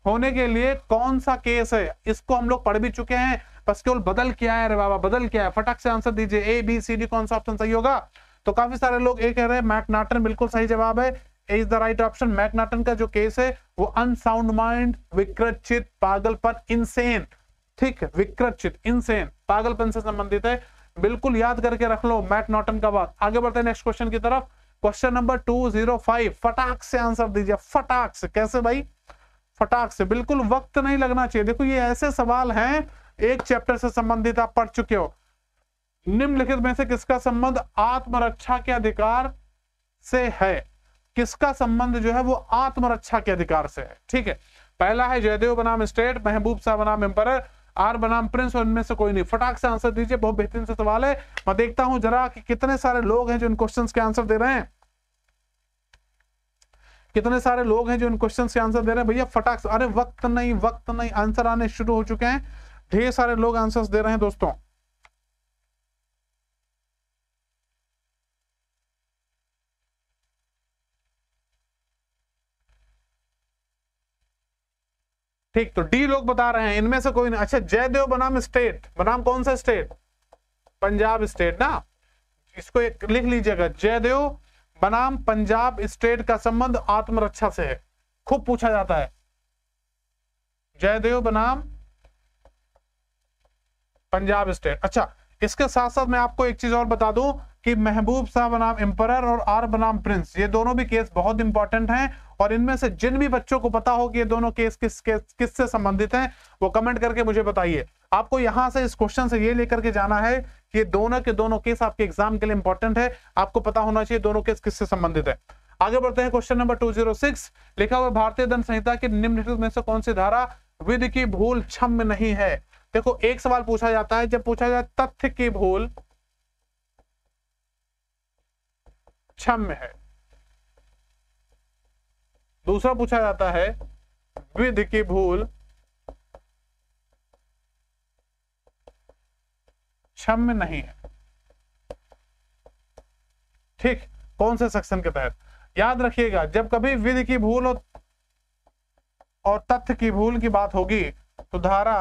होने के लिए कौन सा केस है इसको हम लोग पढ़ भी चुके हैं बस केवल बदल क्या है अरे बाबा बदल क्या है फटक से आंसर दीजिए ए बी सी डी कौन सा ऑप्शन सही होगा तो काफी सारे लोग ये कह रहे हैं मैकनाटन बिल्कुल सही जवाब है A is the right option McNaghten का जो केस है वो अनसाउंड माइंड विकृचित पागलपन इनसेन ठीक है विकृचित इनसेन पागलपन से संबंधित है बिल्कुल याद करके रख लो मैट नॉटन का बात आगे बढ़ते हैं नेक्स्ट क्वेश्चन की तरफ question number two zero five फटाक से आंसर दीजिए फटाक से कैसे भाई फटाक से बिल्कुल वक्त नहीं लगना चाहिए देखो ये ऐसे सवाल हैं एक चैप्टर से संबंधित आप पढ़ चुके हो निम्नलिखित में से किसका संबंध आत्मरक्षा के अधिकार से है किसका संबंध जो है वो आत्मरक्षा के अधिकार से है ठीक है पहला है जयदेव बनाम स्टेट महबूब साहब बनाम एम्पर आर बनाम प्रिंस और इनमें से कोई नहीं फटाक से आंसर दीजिए बहुत बेहतरीन से सवाल है मैं देखता हूं जरा कि कितने सारे लोग हैं जो इन क्वेश्चन के आंसर दे रहे हैं कितने सारे लोग हैं जो इन क्वेश्चन के आंसर दे रहे हैं भैया फटाक से अरे वक्त नहीं वक्त नहीं आंसर आने शुरू हो चुके हैं ढेर सारे लोग आंसर दे रहे हैं दोस्तों ठीक तो डी लोग बता रहे हैं इनमें से कोई नहीं अच्छा जयदेव बनाम स्टेट बनाम कौन सा स्टेट पंजाब स्टेट ना इसको एक लिख लीजिएगा जयदेव बनाम पंजाब स्टेट का संबंध आत्मरक्षा से है खूब पूछा जाता है जयदेव बनाम पंजाब स्टेट अच्छा इसके साथ साथ मैं आपको एक चीज और बता दूं कि महबूब शाह बनाम एम्पर और आर बनाम प्रिंस ये दोनों भी केस बहुत इंपॉर्टेंट हैं और इनमें से जिन भी बच्चों को पता हो कि ये दोनों केस किस केस किस से संबंधित हैं वो कमेंट करके मुझे बताइए आपको यहां से इस क्वेश्चन से ये लेकर के जाना है कि ये दोनों के दोनों केस आपके एग्जाम के लिए इंपॉर्टेंट है आपको पता होना चाहिए दोनों केस किससे संबंधित है आगे बढ़ते हैं क्वेश्चन नंबर टू लिखा हुआ भारतीय दंड संहिता की निम्नलिखित में से कौन सी धारा विधि की भूल क्षम नहीं है देखो एक सवाल पूछा जाता है जब पूछा जाए तथ्य की भूल क्षम्य है दूसरा पूछा जाता है विध की भूल क्षम्य नहीं है ठीक कौन से सेक्शन के तहत याद रखिएगा जब कभी विध की भूल और, और तथ्य की भूल की बात होगी तो धारा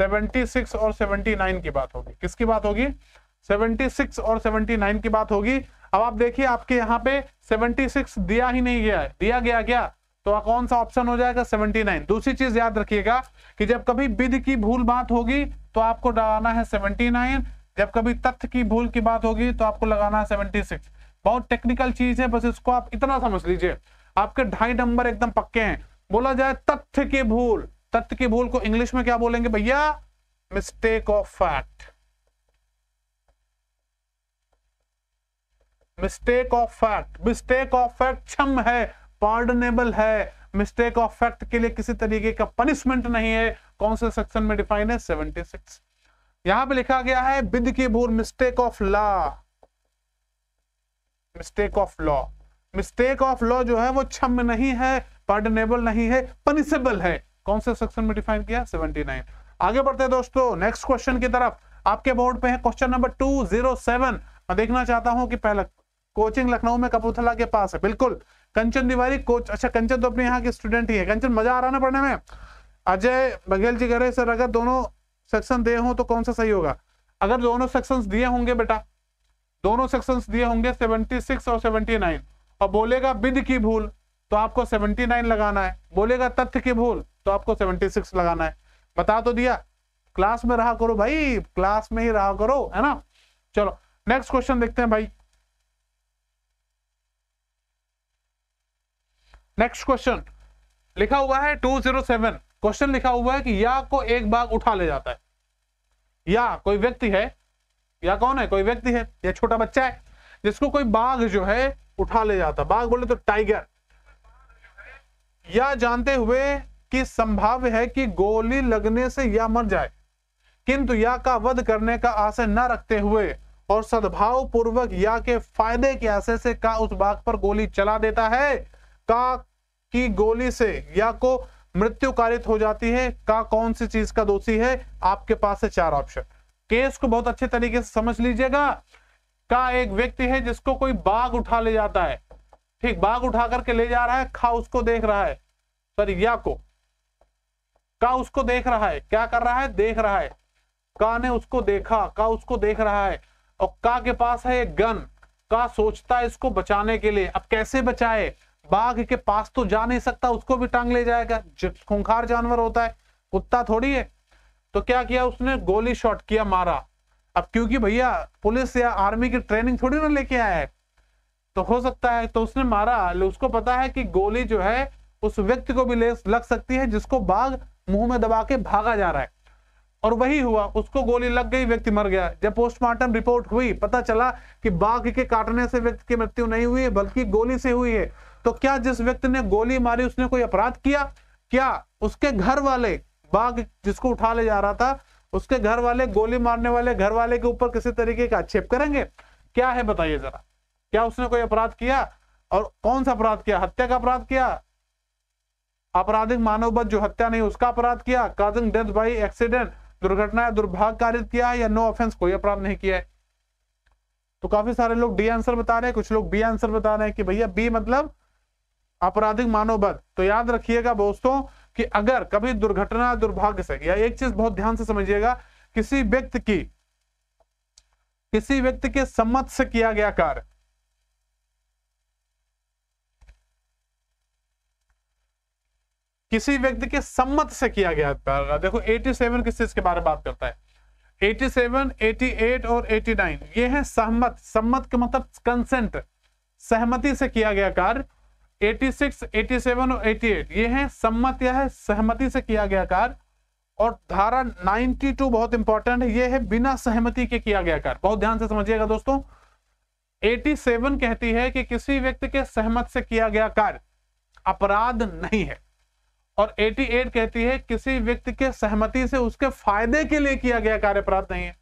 76 और 79 की बात होगी किसकी बात होगी 76 और 79 की बात होगी अब आप देखिए आपके यहाँ पे 76 दिया ही नहीं गया है दिया गया क्या तो कौन सा ऑप्शन हो जाएगा 79 दूसरी चीज याद रखिएगा कि जब कभी विध की भूल बात होगी तो आपको लगाना है 79 जब कभी तथ्य की भूल की बात होगी तो आपको लगाना है सिक्स बहुत टेक्निकल चीज है बस इसको आप इतना समझ लीजिए आपके ढाई नंबर एकदम पक्के हैं बोला जाए तथ्य की भूल तथ्य की भूल को इंग्लिश में क्या बोलेंगे भैया mistake of fact mistake of fact mistake of fact क्षम है पार्डनेबल है मिस्टेक ऑफ फैक्ट के लिए किसी तरीके का पनिशमेंट नहीं है कौन से सेक्शन में डिफाइन है 76 यहां पे लिखा गया है विद की भूर mistake of law mistake of law mistake of law जो है वो क्षम नहीं है पार्डनेबल नहीं है पनिशेबल है कौन से सेक्शन में डिफाइन किया 79 आगे बढ़ते हैं दोस्तों नेक्स्ट क्वेश्चन की तरफ आपके बोर्ड पे है question number two zero seven मैं देखना चाहता हूं कि पहला कोचिंग लखनऊ में कपूरथला के पास है बिल्कुल कंचन तिवारी कोच अच्छा कंचन तो अपने यहाँ के स्टूडेंट ही है कंचन मजा आ रहा ना पढ़ने में अजय बघेल जी कह रहे सर अगर दोनों सेक्शन दे हों तो कौन सा सही होगा अगर दोनों सेक्शन दिए होंगे बेटा दोनों सेक्शन दिए होंगे सिक्स और नाइन और बोलेगा विध की भूल तो आपको नाइन लगाना है बोलेगा तथ्य की भूल तो आपको सेवेंटी सिक्स लगाना है बता तो दिया क्लास में रहा करो भाई क्लास में ही रहा करो है ना चलो नेक्स्ट क्वेश्चन देखते हैं भाई नेक्स्ट क्वेश्चन लिखा हुआ है 207 क्वेश्चन लिखा हुआ है कि या को एक बाघ उठा ले जाता है या कोई व्यक्ति है या कौन है कोई व्यक्ति है या छोटा बच्चा है जिसको कोई बाघ जो है उठा ले जाता बाघ बोले तो टाइगर या जानते हुए कि संभाव्य है कि गोली लगने से या मर जाए किंतु या का वध करने का आशय न रखते हुए और सद्भाव पूर्वक या के फायदे के आशय से का उस बाघ पर गोली चला देता है का की गोली से या को मृत्यु कारित हो जाती है का कौन सी चीज का दोषी है आपके पास है चार ऑप्शन केस को बहुत अच्छे तरीके से समझ लीजिएगा का एक व्यक्ति है जिसको कोई बाघ उठा ले जाता है ठीक बाघ उठा करके ले जा रहा है खा उसको देख रहा है सर या को का उसको देख रहा है क्या कर रहा है देख रहा है का ने उसको देखा का उसको देख रहा है और का के पास है एक गन का सोचता है इसको बचाने के लिए अब कैसे बचाए बाघ के पास तो जा नहीं सकता उसको भी टांग ले जाएगा खूंखार जानवर होता है कुत्ता थोड़ी है तो क्या किया उसने गोली शॉट किया मारा अब क्योंकि भैया पुलिस या आर्मी की ट्रेनिंग थोड़ी ना लेके आया है तो हो सकता है तो उसने मारा उसको पता है कि गोली जो है उस व्यक्ति को भी लग सकती है जिसको बाघ मुंह में दबा के भागा जा रहा है और वही हुआ उसको गोली लग गई व्यक्ति मर गया जब पोस्टमार्टम रिपोर्ट हुई पता चला कि बाघ के काटने से व्यक्ति की मृत्यु नहीं हुई है बल्कि गोली से हुई है तो क्या जिस व्यक्ति ने गोली मारी उसने कोई अपराध किया क्या उसके घर वाले बाघ जिसको उठा ले जा रहा था उसके घर वाले गोली मारने वाले घर वाले के ऊपर किसी तरीके का आक्षेप करेंगे क्या है बताइए जरा क्या उसने कोई अपराध किया और कौन सा अपराध किया हत्या का अपराध किया आपराधिक मानवबद्ध जो हत्या नहीं उसका अपराध किया काजिंग डेथ बाई एक्सीडेंट दुर्घटना या दुर्भाग्य कारित किया या नो ऑफेंस कोई अपराध नहीं किया है तो काफी सारे लोग डी आंसर बता रहे हैं कुछ लोग बी आंसर बता रहे हैं कि भैया बी मतलब आपराधिक मानवबध तो याद रखिएगा दोस्तों कि अगर कभी दुर्घटना दुर्भाग्य से या एक चीज बहुत ध्यान से समझिएगा किसी व्यक्ति की किसी व्यक्ति के सम्मत से किया गया कार्य किसी व्यक्ति के सम्मत से किया गया कार्य देखो 87 किस चीज के बारे में बात करता है 87, 88 और 89 ये है सहमत सम्मत का मतलब कंसेंट सहमति से किया गया कार्य 86, 87 और 88 ये हैं सम्मत या है सहमति से किया गया कार्य और धारा 92 बहुत इंपॉर्टेंट है ये है बिना सहमति के किया गया कार्य बहुत ध्यान से समझिएगा दोस्तों 87 कहती है कि किसी व्यक्ति के सहमत से किया गया कार्य अपराध नहीं है और 88 कहती है किसी व्यक्ति के सहमति से उसके फायदे के लिए किया गया कार्य अपराध नहीं है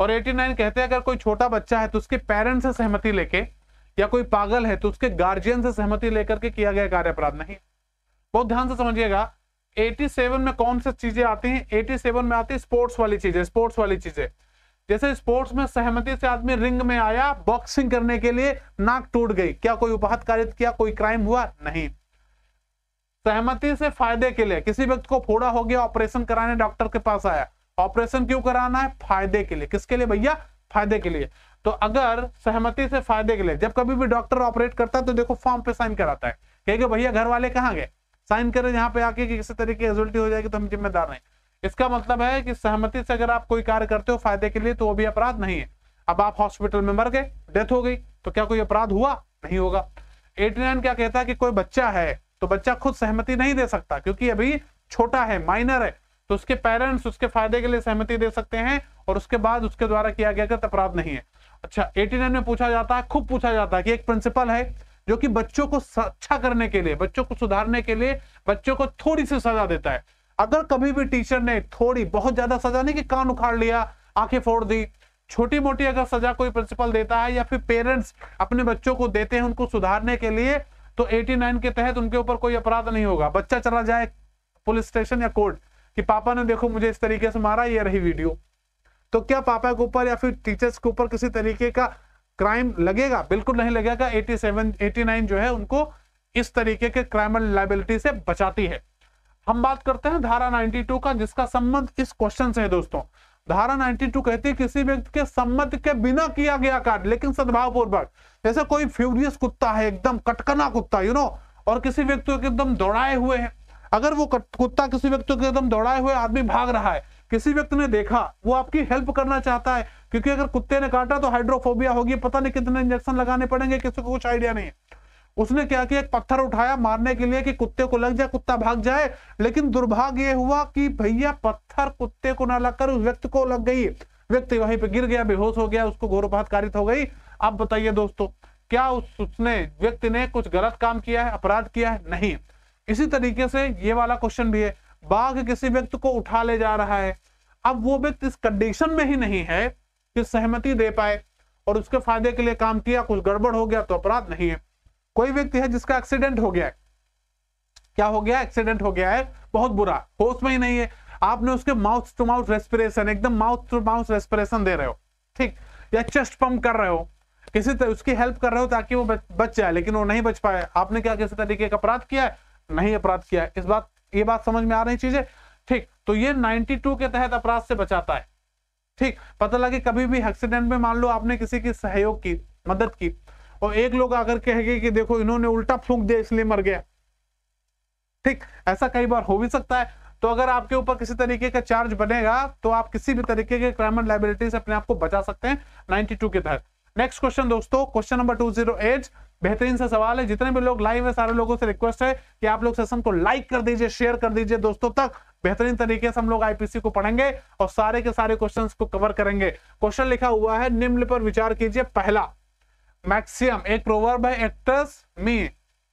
और 89 कहते हैं अगर कोई छोटा बच्चा है तो उसके पेरेंट्स से सहमति लेके या कोई पागल है तो उसके गार्जियन से सहमति लेकर के किया गया कार्य अपराध नहीं बहुत ध्यान से समझिएगा 87 में कौन सी चीजें आती हैं 87 में आती है स्पोर्ट्स वाली चीजें स्पोर्ट्स वाली चीजें जैसे स्पोर्ट्स में सहमति से आदमी रिंग में आया बॉक्सिंग करने के लिए नाक टूट गई क्या कोई उपहत कारित किया कोई क्राइम हुआ नहीं सहमति से फायदे के लिए किसी व्यक्ति को फोड़ा हो गया ऑपरेशन कराने डॉक्टर के पास आया ऑपरेशन क्यों कराना है फायदे के लिए किसके लिए भैया फायदे के लिए तो अगर सहमति से फायदे के लिए जब कभी भी डॉक्टर ऑपरेट करता है तो देखो फॉर्म पे साइन कराता है कहेंगे भैया घर वाले कहाँ गए साइन करें यहाँ पे आके कि किसी तरीके की एजुल्टी हो जाएगी तो हम जिम्मेदार नहीं इसका मतलब है कि सहमति से अगर आप कोई कार्य करते हो फायदे के लिए तो वो भी अपराध नहीं है अब आप हॉस्पिटल में मर गए डेथ हो गई तो क्या कोई अपराध हुआ नहीं होगा नाइन क्या कहता है कि कोई बच्चा है तो बच्चा खुद सहमति नहीं दे सकता क्योंकि अभी छोटा है माइनर है तो उसके पेरेंट्स उसके फायदे के लिए सहमति दे सकते हैं और उसके बाद उसके द्वारा किया गया अपराध नहीं है अच्छा 89 में पूछा जाता है खूब पूछा जाता है कि एक प्रिंसिपल है जो कि बच्चों को अच्छा करने के लिए बच्चों को सुधारने के लिए बच्चों को थोड़ी सी सजा देता है अगर कभी भी टीचर ने थोड़ी बहुत ज्यादा सजा नहीं कि कान उखाड़ लिया आंखें फोड़ दी छोटी मोटी अगर सजा कोई प्रिंसिपल देता है या फिर पेरेंट्स अपने बच्चों को देते हैं उनको सुधारने के लिए तो 89 के तहत उनके ऊपर कोई अपराध नहीं होगा बच्चा चला जाए पुलिस स्टेशन या कोर्ट कि पापा ने देखो मुझे इस तरीके से मारा ये रही वीडियो तो क्या पापा के ऊपर या फिर टीचर्स के ऊपर किसी तरीके का क्राइम लगेगा बिल्कुल नहीं लगेगा 87 89 जो है उनको इस तरीके के क्राइमल लाइबिलिटी से बचाती है हम बात करते हैं धारा 92 का जिसका संबंध इस क्वेश्चन से है दोस्तों धारा 92 कहती है किसी व्यक्ति के सम्मत के बिना किया गया कार्य लेकिन सद्भावपूर्वक जैसे कोई फ्यूरियस कुत्ता है एकदम कटकना कुत्ता यू नो और किसी व्यक्ति को एकदम दौड़ाए हुए है अगर वो कुत्ता किसी व्यक्ति को एकदम दौड़ाए हुए आदमी भाग रहा है किसी व्यक्ति ने देखा वो आपकी हेल्प करना चाहता है क्योंकि अगर कुत्ते ने काटा तो हाइड्रोफोबिया होगी पता नहीं कितने इंजेक्शन लगाने पड़ेंगे किसी को कुछ आइडिया नहीं है उसने क्या किया एक पत्थर उठाया मारने के लिए कि कुत्ते को लग जाए कुत्ता भाग जाए लेकिन दुर्भाग्य ये हुआ कि भैया पत्थर कुत्ते को ना लगकर उस व्यक्ति को लग गई व्यक्ति वहीं पे गिर गया बेहोश हो गया उसको गौरवाधित हो गई अब बताइए दोस्तों क्या उस उसने व्यक्ति ने कुछ गलत काम किया है अपराध किया है नहीं इसी तरीके से ये वाला क्वेश्चन भी है बाघ किसी व्यक्ति को उठा ले जा रहा है अब वो व्यक्ति इस कंडीशन में ही नहीं है कि सहमति दे पाए और उसके फायदे के लिए काम किया कुछ गड़बड़ हो गया तो अपराध नहीं है कोई व्यक्ति है जिसका एक्सीडेंट हो गया है क्या हो गया एक्सीडेंट हो गया है बहुत बुरा होश में ही नहीं है आपने उसके माउथ टू माउथ रेस्पिरेशन एकदम माउथ टू माउथ रेस्पिरेशन दे रहे हो ठीक या चेस्ट पंप कर रहे हो किसी तरह उसकी हेल्प कर रहे हो ताकि वो बच जाए लेकिन वो नहीं बच पाए आपने क्या किसी तरीके का अपराध किया है नहीं अपराध किया है इस बात ये बात समझ में आ रही चीजें ठीक तो ये 92 के तहत अपराध से बचाता है ठीक पता लगे कभी भी एक्सीडेंट में मान लो आपने किसी की सहयोग की मदद की और एक लोग आकर कहेंगे कि देखो इन्होंने उल्टा फूंक दिया इसलिए मर गया ठीक ऐसा कई बार हो भी सकता है तो अगर आपके ऊपर किसी तरीके का चार्ज बनेगा तो आप किसी भी तरीके के क्राइम एंड लाइबिलिटी से अपने आप को बचा सकते हैं 92 के तहत नेक्स्ट क्वेश्चन दोस्तों क्वेश्चन नंबर 208 बेहतरीन सा सवाल है जितने भी लोग लाइव है सारे लोगों से रिक्वेस्ट है कि आप लोग सेशन को लाइक कर दीजिए शेयर कर दीजिए दोस्तों तक बेहतरीन तरीके से हम लोग आईपीसी को पढ़ेंगे और सारे के सारे क्वेश्चन को कवर करेंगे क्वेश्चन लिखा हुआ है निम्न पर विचार कीजिए पहला मैक्सियम एक प्रोवर्ब है एक्ट्रेस मी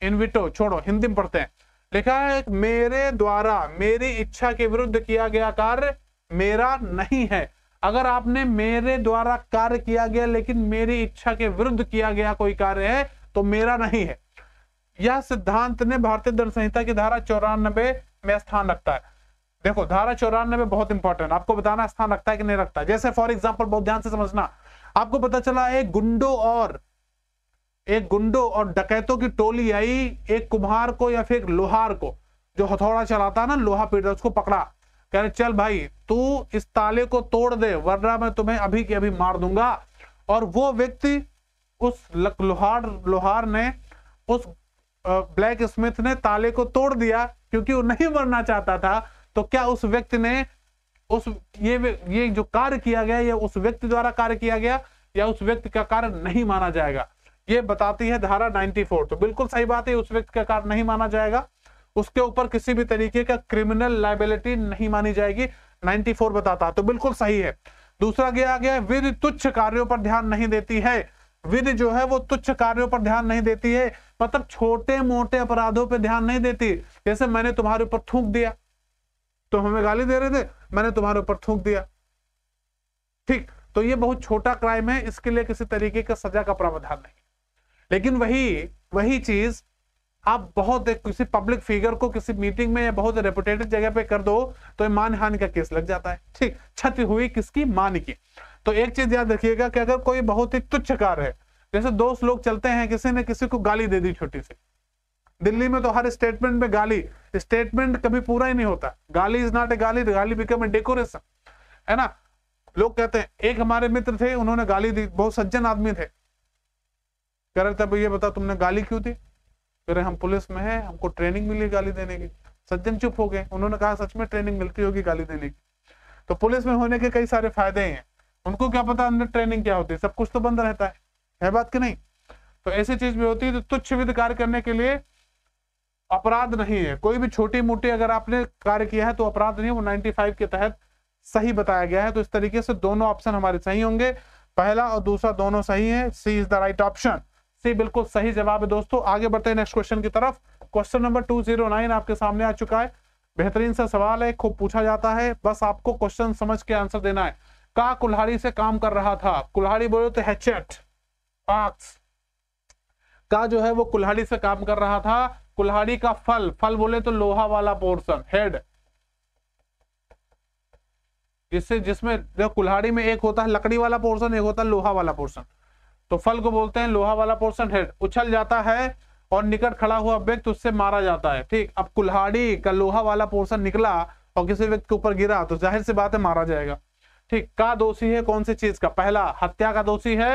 इनविटो छोड़ो हिंदी में पढ़ते हैं लिखा है मेरे द्वारा मेरी इच्छा के विरुद्ध किया गया कार्य मेरा नहीं है अगर आपने मेरे द्वारा कार्य किया गया लेकिन मेरी इच्छा के विरुद्ध किया गया कोई कार्य है तो मेरा नहीं है यह सिद्धांत ने भारतीय दंड संहिता की धारा चौरानबे में स्थान रखता है देखो धारा चौरानबे बहुत इंपॉर्टेंट आपको बताना स्थान रखता है कि नहीं रखता जैसे फॉर एग्जाम्पल बहुत ध्यान से समझना आपको पता चला एक गुंडो और एक गुंडो और डकैतों की टोली आई एक कुम्हार को या फिर लोहार को जो हथौड़ा चलाता है ना लोहा पीटता उसको पकड़ा कह रहे चल भाई तू इस ताले को तोड़ दे वर्रा मैं तुम्हें अभी के अभी मार दूंगा और वो व्यक्ति उस लोहार लोहार ने उस ब्लैक स्मिथ ने ताले को तोड़ दिया क्योंकि वो नहीं मरना चाहता था तो क्या उस व्यक्ति ने उस ये ये जो कार्य किया गया ये उस व्यक्ति द्वारा कार्य किया गया या उस व्यक्ति का कार्य नहीं माना जाएगा ये बताती है धारा 94 तो बिल्कुल सही बात है उस व्यक्ति का कार्य नहीं माना जाएगा उसके ऊपर किसी भी तरीके का क्रिमिनल लाइबिलिटी नहीं मानी जाएगी 94 बताता तो बिल्कुल सही है दूसरा गया गया विधि तुच्छ कार्यो पर ध्यान नहीं देती है विधि जो है वो तुच्छ कार्यों पर ध्यान नहीं देती है मतलब छोटे मोटे अपराधों पर ध्यान नहीं देती जैसे मैंने तुम्हारे ऊपर थूक दिया तो हमें गाली दे रहे थे मैंने तुम्हारे ऊपर थूक दिया ठीक तो ये बहुत छोटा क्राइम है इसके लिए किसी तरीके का सजा का प्रावधान नहीं लेकिन वही वही चीज आप बहुत एक किसी पब्लिक फिगर को किसी मीटिंग में या बहुत रेपुटेटेड जगह पे कर दो तो ये मान हानि का केस लग जाता है ठीक क्षति हुई किसकी मान की तो एक चीज याद रखिएगा कि अगर कोई बहुत ही तुच्छ कार है जैसे दोस्त लोग चलते हैं किसी ने किसी को गाली दे दी छोटी सी दिल्ली में तो हर स्टेटमेंट में गाली स्टेटमेंट कभी पूरा ही नहीं होता गाली इज नॉट ए गाली गाली बिकम ए डेकोरेशन है ना लोग कहते हैं एक हमारे मित्र थे उन्होंने गाली दी बहुत सज्जन आदमी थे कह रहे तब ये बता तुमने गाली क्यों दी कह हम पुलिस में है हमको ट्रेनिंग मिली गाली देने की सज्जन चुप हो गए उन्होंने कहा सच में ट्रेनिंग मिलती होगी गाली देने की तो पुलिस में होने के कई सारे फायदे हैं उनको क्या पता अंदर ट्रेनिंग क्या होती है सब कुछ तो बंद रहता है है बात कि नहीं तो ऐसी चीज भी होती है तो तुच्छ विध कार्य करने के लिए अपराध नहीं है कोई भी छोटी मोटी अगर आपने कार्य किया है तो अपराध नहीं है वो 95 के तहत सही बताया गया है तो इस तरीके से दोनों ऑप्शन हमारे सही होंगे पहला और दूसरा दोनों सही है C is the right option C बिल्कुल सही जवाब है दोस्तों आगे बढ़ते हैं नेक्स्ट क्वेश्चन की तरफ क्वेश्चन नंबर 209 आपके सामने आ चुका है बेहतरीन सा सवाल है खूब पूछा जाता है बस आपको क्वेश्चन समझ के आंसर देना है का कुल्हाड़ी से काम कर रहा था कुल्हाड़ी बोलो तो हैचेट आक्स का जो है वो कुल्हाड़ी से काम कर रहा था कुल्हाड़ी का फल फल बोले तो लोहा वाला पोर्शन हेड जिससे जिसमें जो कुल्हाड़ी में एक होता है लकड़ी वाला पोर्शन एक होता है लोहा वाला पोर्शन तो फल को बोलते हैं लोहा वाला पोर्शन हेड उछल जाता है और निकट खड़ा हुआ व्यक्ति उससे मारा जाता है ठीक अब कुल्हाड़ी का लोहा वाला पोर्शन निकला और किसी व्यक्ति के ऊपर गिरा तो जाहिर सी बात है मारा जाएगा ठीक का दोषी है कौन सी चीज का पहला हत्या का दोषी है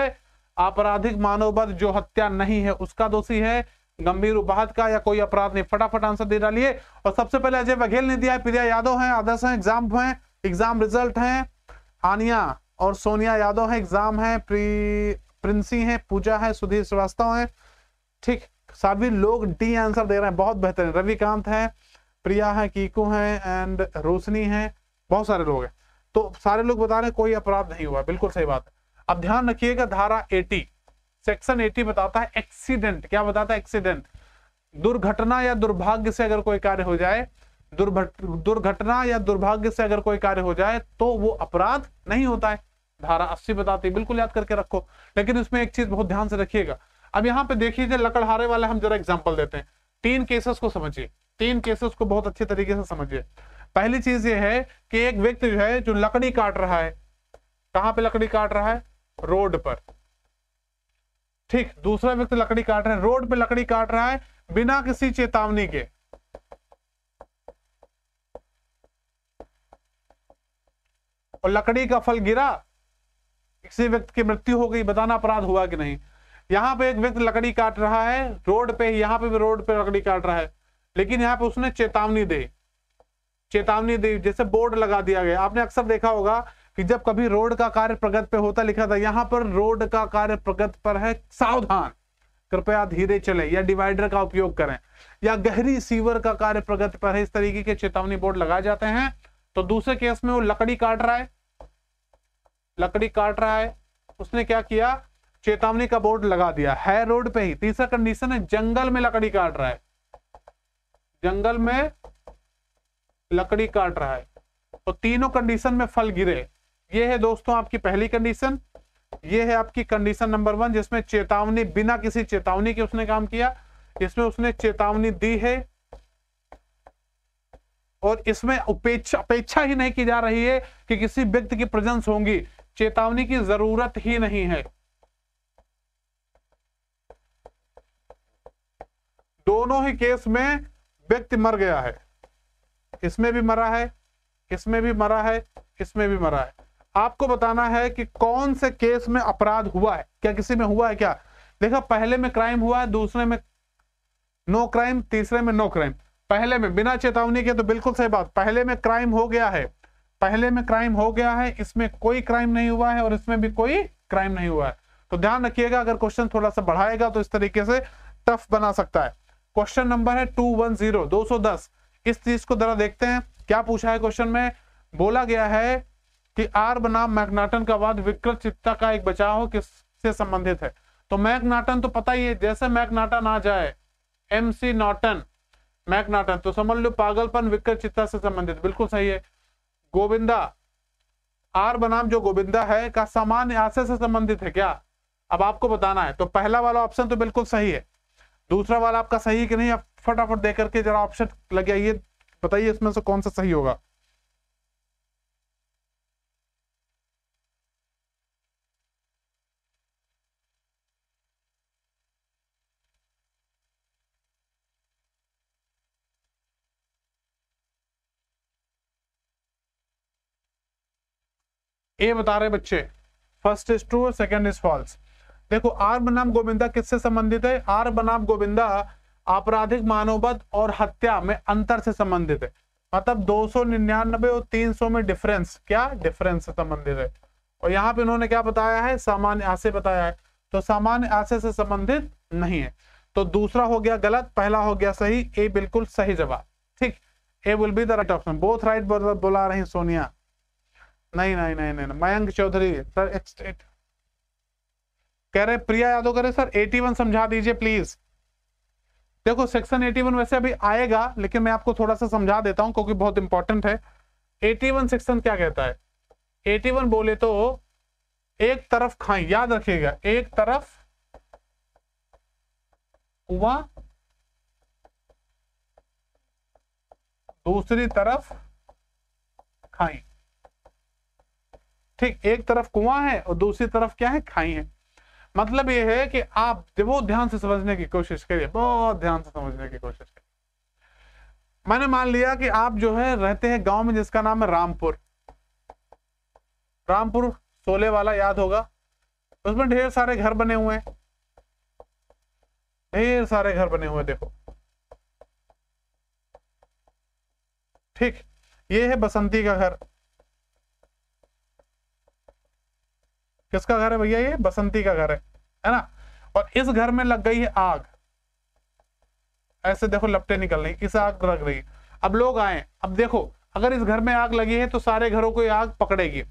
आपराधिक मानवबध जो हत्या नहीं है उसका दोषी है गंभीर उपहत का या कोई अपराध नहीं फटाफट आंसर दे डालिए और सबसे पहले अजय बघेल ने दिया है प्रिया यादव हैं आदर्श हैं एग्जाम है एग्जाम रिजल्ट हैं आनिया और सोनिया यादव हैं एग्जाम है प्री प्रिंसी हैं पूजा है सुधीर श्रीवास्तव हैं ठीक सभी लोग डी आंसर दे रहे हैं बहुत बेहतरीन रविकांत है प्रिया है कीकू है एंड रोशनी है बहुत सारे लोग हैं तो सारे लोग बता रहे हैं कोई अपराध नहीं हुआ बिल्कुल सही बात है अब ध्यान रखिएगा धारा 80 सेक्शन 80 बताता है एक्सीडेंट क्या बताता है एक्सीडेंट दुर्घटना या दुर्भाग्य से अगर कोई कार्य हो जाए दुर्घटना या दुर्भाग्य से अगर कोई कार्य हो जाए तो वो अपराध नहीं होता है धारा अस्सी बताती है बिल्कुल याद करके रखो लेकिन उसमें एक चीज बहुत ध्यान से रखिएगा अब यहाँ पे देखिए लकड़हारे वाले हम जरा एग्जाम्पल देते हैं तीन केसेस को समझिए तीन केसेस को बहुत अच्छे तरीके से समझिए पहली चीज ये है कि एक व्यक्ति जो है जो लकड़ी काट रहा है कहां पे लकड़ी काट रहा है रोड पर ठीक दूसरा व्यक्ति लकड़ी काट रहा है रोड पे लकड़ी काट रहा है बिना किसी चेतावनी के और लकड़ी का फल गिरा किसी व्यक्ति की मृत्यु हो गई बताना अपराध हुआ कि नहीं यहां पे एक व्यक्ति लकड़ी काट रहा है रोड पे यहां पे भी रोड पे लकड़ी काट रहा है लेकिन यहां पे उसने चेतावनी दी चेतावनी दी जैसे बोर्ड लगा दिया गया आपने अक्सर देखा होगा कि जब कभी रोड का कार्य प्रगति पे होता लिखा था यहाँ पर रोड का कार्य प्रगति पर है सावधान कृपया धीरे चलें या डिवाइडर का उपयोग करें या गहरी सीवर का कार्य प्रगति पर है इस तरीके के चेतावनी बोर्ड लगाए जाते हैं तो दूसरे केस में वो लकड़ी काट रहा है लकड़ी काट रहा है उसने क्या किया चेतावनी का बोर्ड लगा दिया है रोड पे ही तीसरा कंडीशन है जंगल में लकड़ी काट रहा है जंगल में लकड़ी काट रहा है तो तीनों कंडीशन में फल गिरे ये है दोस्तों आपकी पहली कंडीशन ये है आपकी कंडीशन नंबर वन जिसमें चेतावनी बिना किसी चेतावनी के उसने काम किया इसमें उसने चेतावनी दी है और इसमें अपेक्षा ही नहीं की जा रही है कि किसी व्यक्ति की प्रेजेंस होंगी चेतावनी की जरूरत ही नहीं है दोनों ही केस में व्यक्ति मर गया है इसमें भी मरा है इसमें भी मरा है इसमें भी मरा है आपको बताना है कि कौन से केस में अपराध हुआ है क्या किसी में हुआ है क्या देखो पहले में क्राइम हुआ है दूसरे में नो क्राइम तीसरे में नो क्राइम पहले में बिना चेतावनी के तो बिल्कुल सही बात पहले में क्राइम हो गया है पहले में क्राइम हो गया है इसमें कोई क्राइम नहीं हुआ है और इसमें भी कोई क्राइम नहीं हुआ है तो ध्यान रखिएगा अगर क्वेश्चन थोड़ा सा बढ़ाएगा तो इस तरीके से टफ बना सकता है क्वेश्चन नंबर है टू वन जीरो दो सौ दस इस चीज को जरा देखते हैं क्या पूछा है क्वेश्चन में बोला गया है कि आर बनाम मैग्नाटन का वाद विकृत चित्ता का एक बचाव किससे संबंधित है तो मैकनाटन तो पता ही है जैसे मैकनाटन आ जाए एम सी नॉटन मैकनाटन तो समझ लो पागलपन विकृत चित्ता से संबंधित बिल्कुल सही है गोविंदा आर बनाम जो गोविंदा है का सामान्य आशय से संबंधित है क्या अब आपको बताना है तो पहला वाला ऑप्शन तो बिल्कुल सही है दूसरा वाला आपका सही है कि नहीं आप फटाफट दे करके जरा ऑप्शन लगे आइए बताइए इसमें से कौन सा सही होगा ए बता रहे बच्चे first is true second is false देखो आर बनाम गोविंदा किससे संबंधित है आर बनाम गोविंदा आपराधिक मानवबद और हत्या में अंतर से संबंधित है मतलब 299 और 300 में डिफरेंस क्या डिफरेंस से संबंधित है और यहाँ पे इन्होंने क्या बताया है सामान्य आशय बताया है तो सामान्य आशय से संबंधित नहीं है तो दूसरा हो गया गलत पहला हो गया सही ए बिल्कुल सही जवाब ठीक A will be the right option both right बोला रहे सोनिया नहीं नहीं नहीं नहीं, नहीं। मयंक चौधरी सर कह रहे प्रिया यादव कह रहे सर 81 समझा दीजिए प्लीज देखो सेक्शन 81 वैसे अभी आएगा लेकिन मैं आपको थोड़ा सा समझा देता हूं क्योंकि बहुत इंपॉर्टेंट है 81 सेक्शन क्या कहता है 81 बोले तो एक तरफ खाई याद रखिएगा एक तरफ कुआ दूसरी तरफ खाई ठीक एक तरफ कुआं है और दूसरी तरफ क्या है खाई है मतलब ये है कि आप बहुत ध्यान से समझने की कोशिश करिए बहुत ध्यान से समझने की कोशिश करिए मैंने मान लिया कि आप जो है रहते हैं गांव में जिसका नाम है रामपुर रामपुर सोले वाला याद होगा उसमें ढेर सारे घर बने हुए हैं ढेर सारे घर बने हुए देखो ठीक ये है बसंती का घर किसका घर है भैया ये बसंती का घर है है ना और इस घर में लग गई है आग ऐसे देखो लपटे निकल रही इस आग लग रही अब लोग आए अब देखो अगर इस घर में आग लगी है तो सारे घरों को आग पकड़ेगी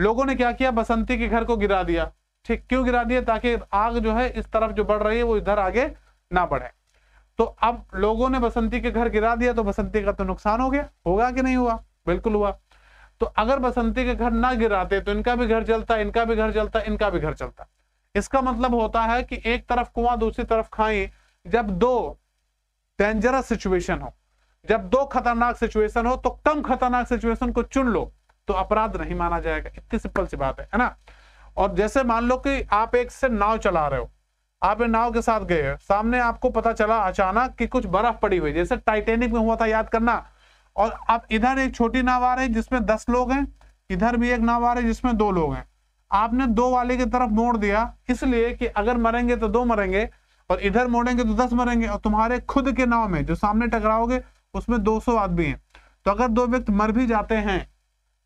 लोगों ने क्या किया बसंती के घर को गिरा दिया ठीक क्यों गिरा दिया ताकि आग जो है इस तरफ जो बढ़ रही है वो इधर आगे ना बढ़े तो अब लोगों ने बसंती के घर गिरा दिया तो बसंती का तो नुकसान हो गया होगा कि नहीं हुआ बिल्कुल हुआ तो अगर बसंती के घर ना गिराते तो इनका भी घर चलता इनका भी घर चलता इनका भी घर चलता इसका मतलब होता है कि एक तरफ कुआं दूसरी तरफ खाई जब दो डेंजरस सिचुएशन हो जब दो खतरनाक सिचुएशन हो तो कम खतरनाक सिचुएशन को चुन लो तो अपराध नहीं माना जाएगा इतनी सिंपल सी बात है है ना और जैसे मान लो कि आप एक से नाव चला रहे हो आप एक नाव के साथ गए सामने आपको पता चला अचानक कि कुछ बर्फ पड़ी हुई जैसे टाइटेनिक में हुआ था याद करना और अब इधर एक छोटी नाव आ रही है जिसमें दस लोग हैं इधर भी एक नाव आ रही जिसमें दो लोग हैं आपने दो वाले की तरफ मोड़ दिया इसलिए कि अगर मरेंगे तो दो मरेंगे और इधर मोड़ेंगे तो दस मरेंगे और तुम्हारे खुद के नाव में जो सामने टकराओगे उसमें सौ आदमी हैं तो अगर दो व्यक्ति मर भी जाते हैं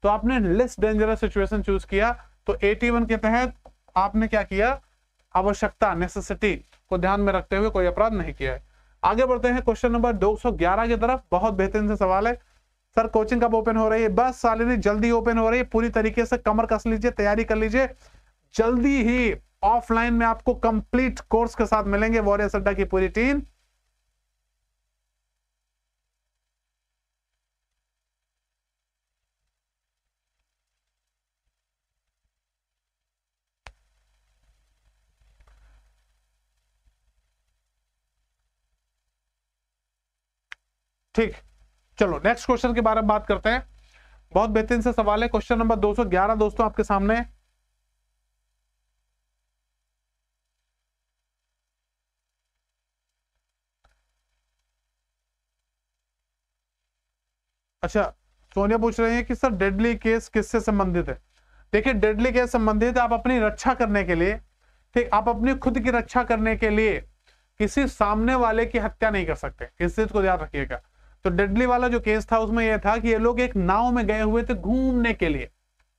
तो आपने लेस डेंजरस सिचुएशन चूज किया तो वन के तहत आपने क्या किया आवश्यकता नेसेसिटी को ध्यान में रखते हुए कोई अपराध नहीं किया है आगे बढ़ते हैं क्वेश्चन नंबर 211 की तरफ बहुत बेहतरीन से सवाल है सर कोचिंग कब ओपन हो रही है बस सैलरी जल्दी ओपन हो रही है पूरी तरीके से कमर कस लीजिए तैयारी कर लीजिए जल्दी ही ऑफलाइन में आपको कंप्लीट कोर्स के साथ मिलेंगे वॉरियर सड्डा की पूरी टीम ठीक चलो नेक्स्ट क्वेश्चन के बारे में बात करते हैं बहुत बेहतरीन से सवाल है क्वेश्चन नंबर 211 दोस्तों आपके सामने अच्छा सोनिया पूछ रही है कि सर डेडली केस किससे संबंधित है देखिए डेडली केस संबंधित आप अपनी रक्षा करने के लिए ठीक आप अपनी खुद की रक्षा करने के लिए किसी सामने वाले की हत्या नहीं कर सकते इस चीज को याद रखिएगा तो डेडली वाला जो केस था उसमें यह था कि ये लोग एक नाव में गए हुए थे घूमने के लिए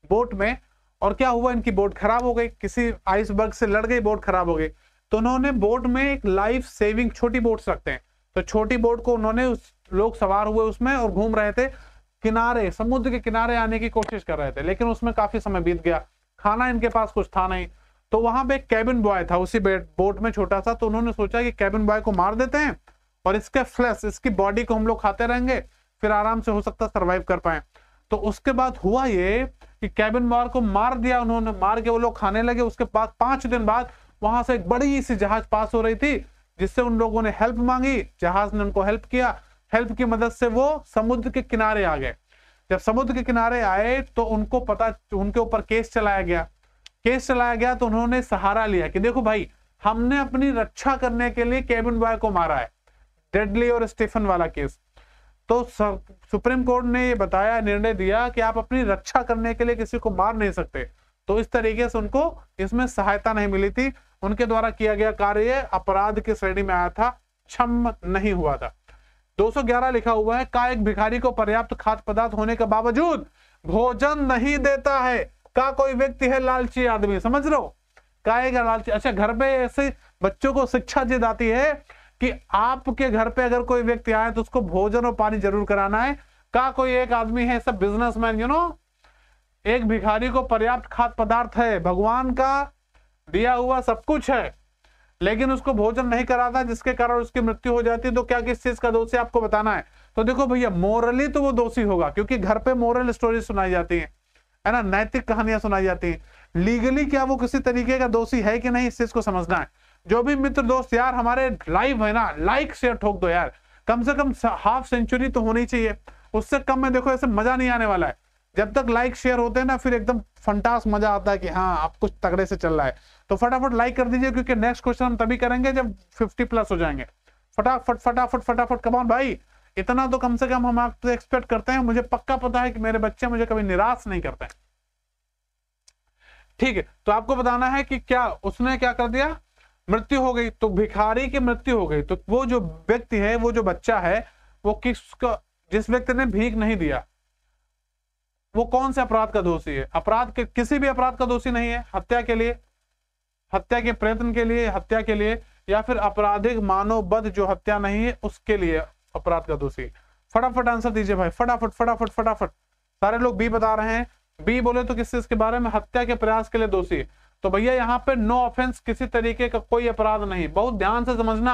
बोट में और क्या हुआ इनकी बोट खराब हो गई किसी आइसबर्ग से लड़ गई बोट खराब हो गई तो उन्होंने बोट में एक लाइफ सेविंग छोटी बोट रखते हैं तो छोटी बोट को उन्होंने उस लोग सवार हुए उसमें और घूम रहे थे किनारे समुद्र के किनारे आने की कोशिश कर रहे थे लेकिन उसमें काफी समय बीत गया खाना इनके पास कुछ था नहीं तो वहां पे एक कैबिन बॉय था उसी बोट में छोटा सा तो उन्होंने सोचा कि कैबिन बॉय को मार देते हैं और इसके फ्लैश इसकी बॉडी को हम लोग खाते रहेंगे फिर आराम से हो सकता सर्वाइव कर पाए तो उसके बाद हुआ ये कि कैबिन मॉर को मार दिया उन्होंने मार के वो लोग खाने लगे उसके बाद पांच दिन बाद वहां से एक बड़ी सी जहाज पास हो रही थी जिससे उन लोगों ने हेल्प मांगी जहाज ने उनको हेल्प किया हेल्प की मदद से वो समुद्र के किनारे आ गए जब समुद्र के किनारे आए तो उनको पता उनके ऊपर केस चलाया गया केस चलाया गया तो उन्होंने सहारा लिया कि देखो भाई हमने अपनी रक्षा करने के लिए केबिन बॉय को मारा है टेडली और स्टीफन वाला केस तो सुप्रीम कोर्ट ने ये बताया निर्णय दिया कि आप अपनी रक्षा करने के लिए किसी को मार नहीं सकते तो इस तरीके से उनको इसमें सहायता नहीं मिली थी उनके द्वारा किया गया कार्य अपराध की श्रेणी में आया था क्षम नहीं हुआ था 211 लिखा हुआ है का एक भिखारी को पर्याप्त खाद्य पदार्थ होने के बावजूद भोजन नहीं देता है का कोई व्यक्ति है लालची आदमी समझ रहे हो का एक लालची अच्छा घर में ऐसे बच्चों को शिक्षा दी जाती है कि आपके घर पे अगर कोई व्यक्ति आए तो उसको भोजन और पानी जरूर कराना है का कोई एक आदमी है सब बिजनेसमैन यू नो एक भिखारी को पर्याप्त खाद्य पदार्थ है भगवान का दिया हुआ सब कुछ है लेकिन उसको भोजन नहीं कराता जिसके कारण उसकी मृत्यु हो जाती है तो क्या किस चीज का दोषी आपको बताना है तो देखो भैया मोरली तो वो दोषी होगा क्योंकि घर पे मोरल स्टोरी सुनाई जाती है है ना नैतिक कहानियां सुनाई जाती है लीगली क्या वो किसी तरीके का दोषी है कि नहीं इस चीज को समझना है जो भी मित्र दोस्त यार हमारे लाइव है ना लाइक शेयर ठोक दो यार कम से कम हाफ सेंचुरी तो होनी चाहिए उससे कम में देखो ऐसे मजा नहीं आने वाला है जब तक लाइक शेयर होते हैं ना फिर एकदम फंटास मजा आता है कि हाँ आप कुछ तगड़े से चल रहा है तो फटाफट लाइक कर दीजिए क्योंकि नेक्स्ट क्वेश्चन हम तभी करेंगे जब 50 प्लस हो जाएंगे फटाफट फटाफट फटाफट कमान भाई इतना तो कम से कम हम आपसे एक्सपेक्ट तो करते हैं मुझे पक्का पता है कि मेरे बच्चे मुझे कभी निराश नहीं करते ठीक है तो आपको बताना है कि क्या उसने क्या कर दिया मृत्यु हो गई तो भिखारी की मृत्यु हो गई तो वो जो व्यक्ति है वो जो बच्चा है वो किसका जिस व्यक्ति ने भीख नहीं दिया वो कौन से अपराध का दोषी है अपराध के किसी भी अपराध का दोषी नहीं है हत्या के लिए हत्या के प्रयत्न के लिए हत्या के लिए या फिर आपराधिक मानवबद्ध जो हत्या नहीं है उसके लिए अपराध का दोषी फटाफट आंसर दीजिए भाई फटाफट फटाफट फटाफट सारे लोग बी बता रहे हैं बी बोले तो किस चीज के बारे में हत्या के प्रयास के लिए दोषी है तो भैया यहाँ पे नो ऑफेंस किसी तरीके का कोई अपराध नहीं बहुत ध्यान से समझना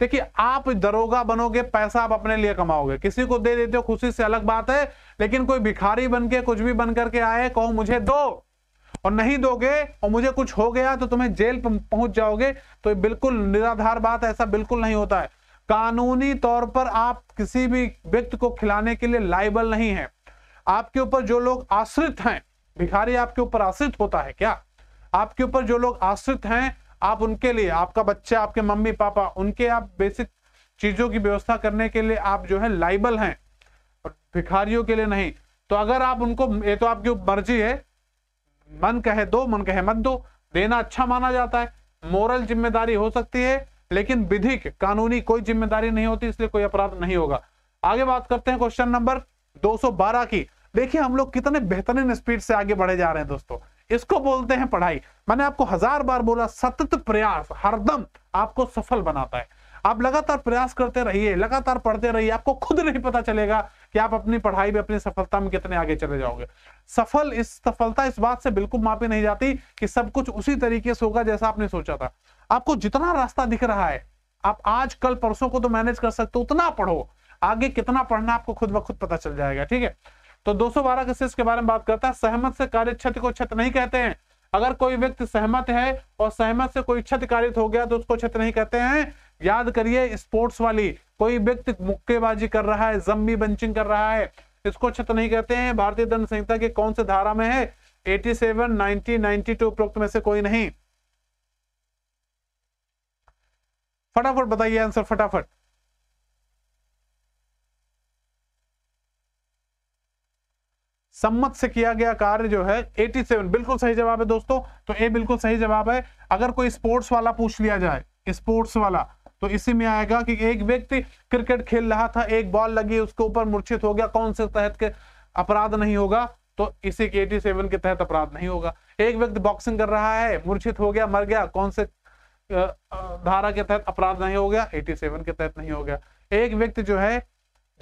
देखिए आप दरोगा बनोगे पैसा आप अपने लिए कमाओगे किसी को दे देते हो खुशी से अलग बात है लेकिन कोई भिखारी बन के कुछ भी बन करके आए कहो मुझे दो और नहीं दोगे और मुझे कुछ हो गया तो तुम्हें जेल पहुंच जाओगे तो बिल्कुल निराधार बात ऐसा बिल्कुल नहीं होता है कानूनी तौर पर आप किसी भी व्यक्ति को खिलाने के लिए लाइबल नहीं है आपके ऊपर जो लोग आश्रित हैं भिखारी आपके ऊपर आश्रित होता है क्या आपके ऊपर जो लोग आश्रित हैं आप उनके लिए आपका बच्चा आपके मम्मी पापा उनके आप बेसिक चीजों की व्यवस्था करने के लिए आप जो है लाइबल हैं भिखारियों के लिए नहीं तो अगर आप उनको ये तो आपकी मर्जी है मन कहे दो मन कहे मत दो देना अच्छा माना जाता है मोरल जिम्मेदारी हो सकती है लेकिन विधिक कानूनी कोई जिम्मेदारी नहीं होती इसलिए कोई अपराध नहीं होगा आगे बात करते हैं क्वेश्चन नंबर 212 की देखिए हम लोग कितने बेहतरीन स्पीड से आगे बढ़े जा रहे हैं दोस्तों इसको बोलते हैं पढ़ाई मैंने आपको हजार बार बोला सतत प्रयास हरदम आपको सफल बनाता है आप लगातार प्रयास करते रहिए लगातार पढ़ते रहिए आपको खुद नहीं पता चलेगा कि आप अपनी पढ़ाई में अपनी सफलता में कितने आगे चले जाओगे सफल इस सफलता इस बात से बिल्कुल मापी नहीं जाती कि सब कुछ उसी तरीके से होगा जैसा आपने सोचा था आपको जितना रास्ता दिख रहा है आप आज कल परसों को तो मैनेज कर सकते हो उतना पढ़ो आगे कितना पढ़ना आपको खुद ब खुद पता चल जाएगा ठीक है तो 212 सौ बारह के बारे में बात करता है सहमत से कार्य क्षति को क्षत नहीं कहते हैं अगर कोई व्यक्ति सहमत है और सहमत से कोई क्षति कारित हो गया तो उसको क्षत नहीं कहते हैं याद करिए स्पोर्ट्स वाली कोई व्यक्ति मुक्केबाजी कर रहा है जम्बी बंचिंग कर रहा है इसको क्षत नहीं कहते हैं भारतीय दंड संहिता के कौन से धारा में है 87, 90, 92 उपरोक्त में से कोई नहीं फटाफट बताइए आंसर फटाफट सम्मत से किया गया कार्य जो है 87 बिल्कुल सही जवाब है दोस्तों तो ए बिल्कुल सही जवाब है अगर कोई स्पोर्ट्स वाला पूछ लिया जाए स्पोर्ट्स वाला तो इसी में आएगा कि एक व्यक्ति क्रिकेट खेल रहा था एक बॉल लगी उसके ऊपर मूर्छित हो गया कौन से तहत के अपराध नहीं होगा तो इसी के एटी सेवन के तहत अपराध नहीं होगा एक व्यक्ति बॉक्सिंग कर रहा है मूर्छित हो गया मर गया कौन से धारा के तहत अपराध नहीं हो गया एटी सेवन के तहत नहीं हो गया एक व्यक्ति जो है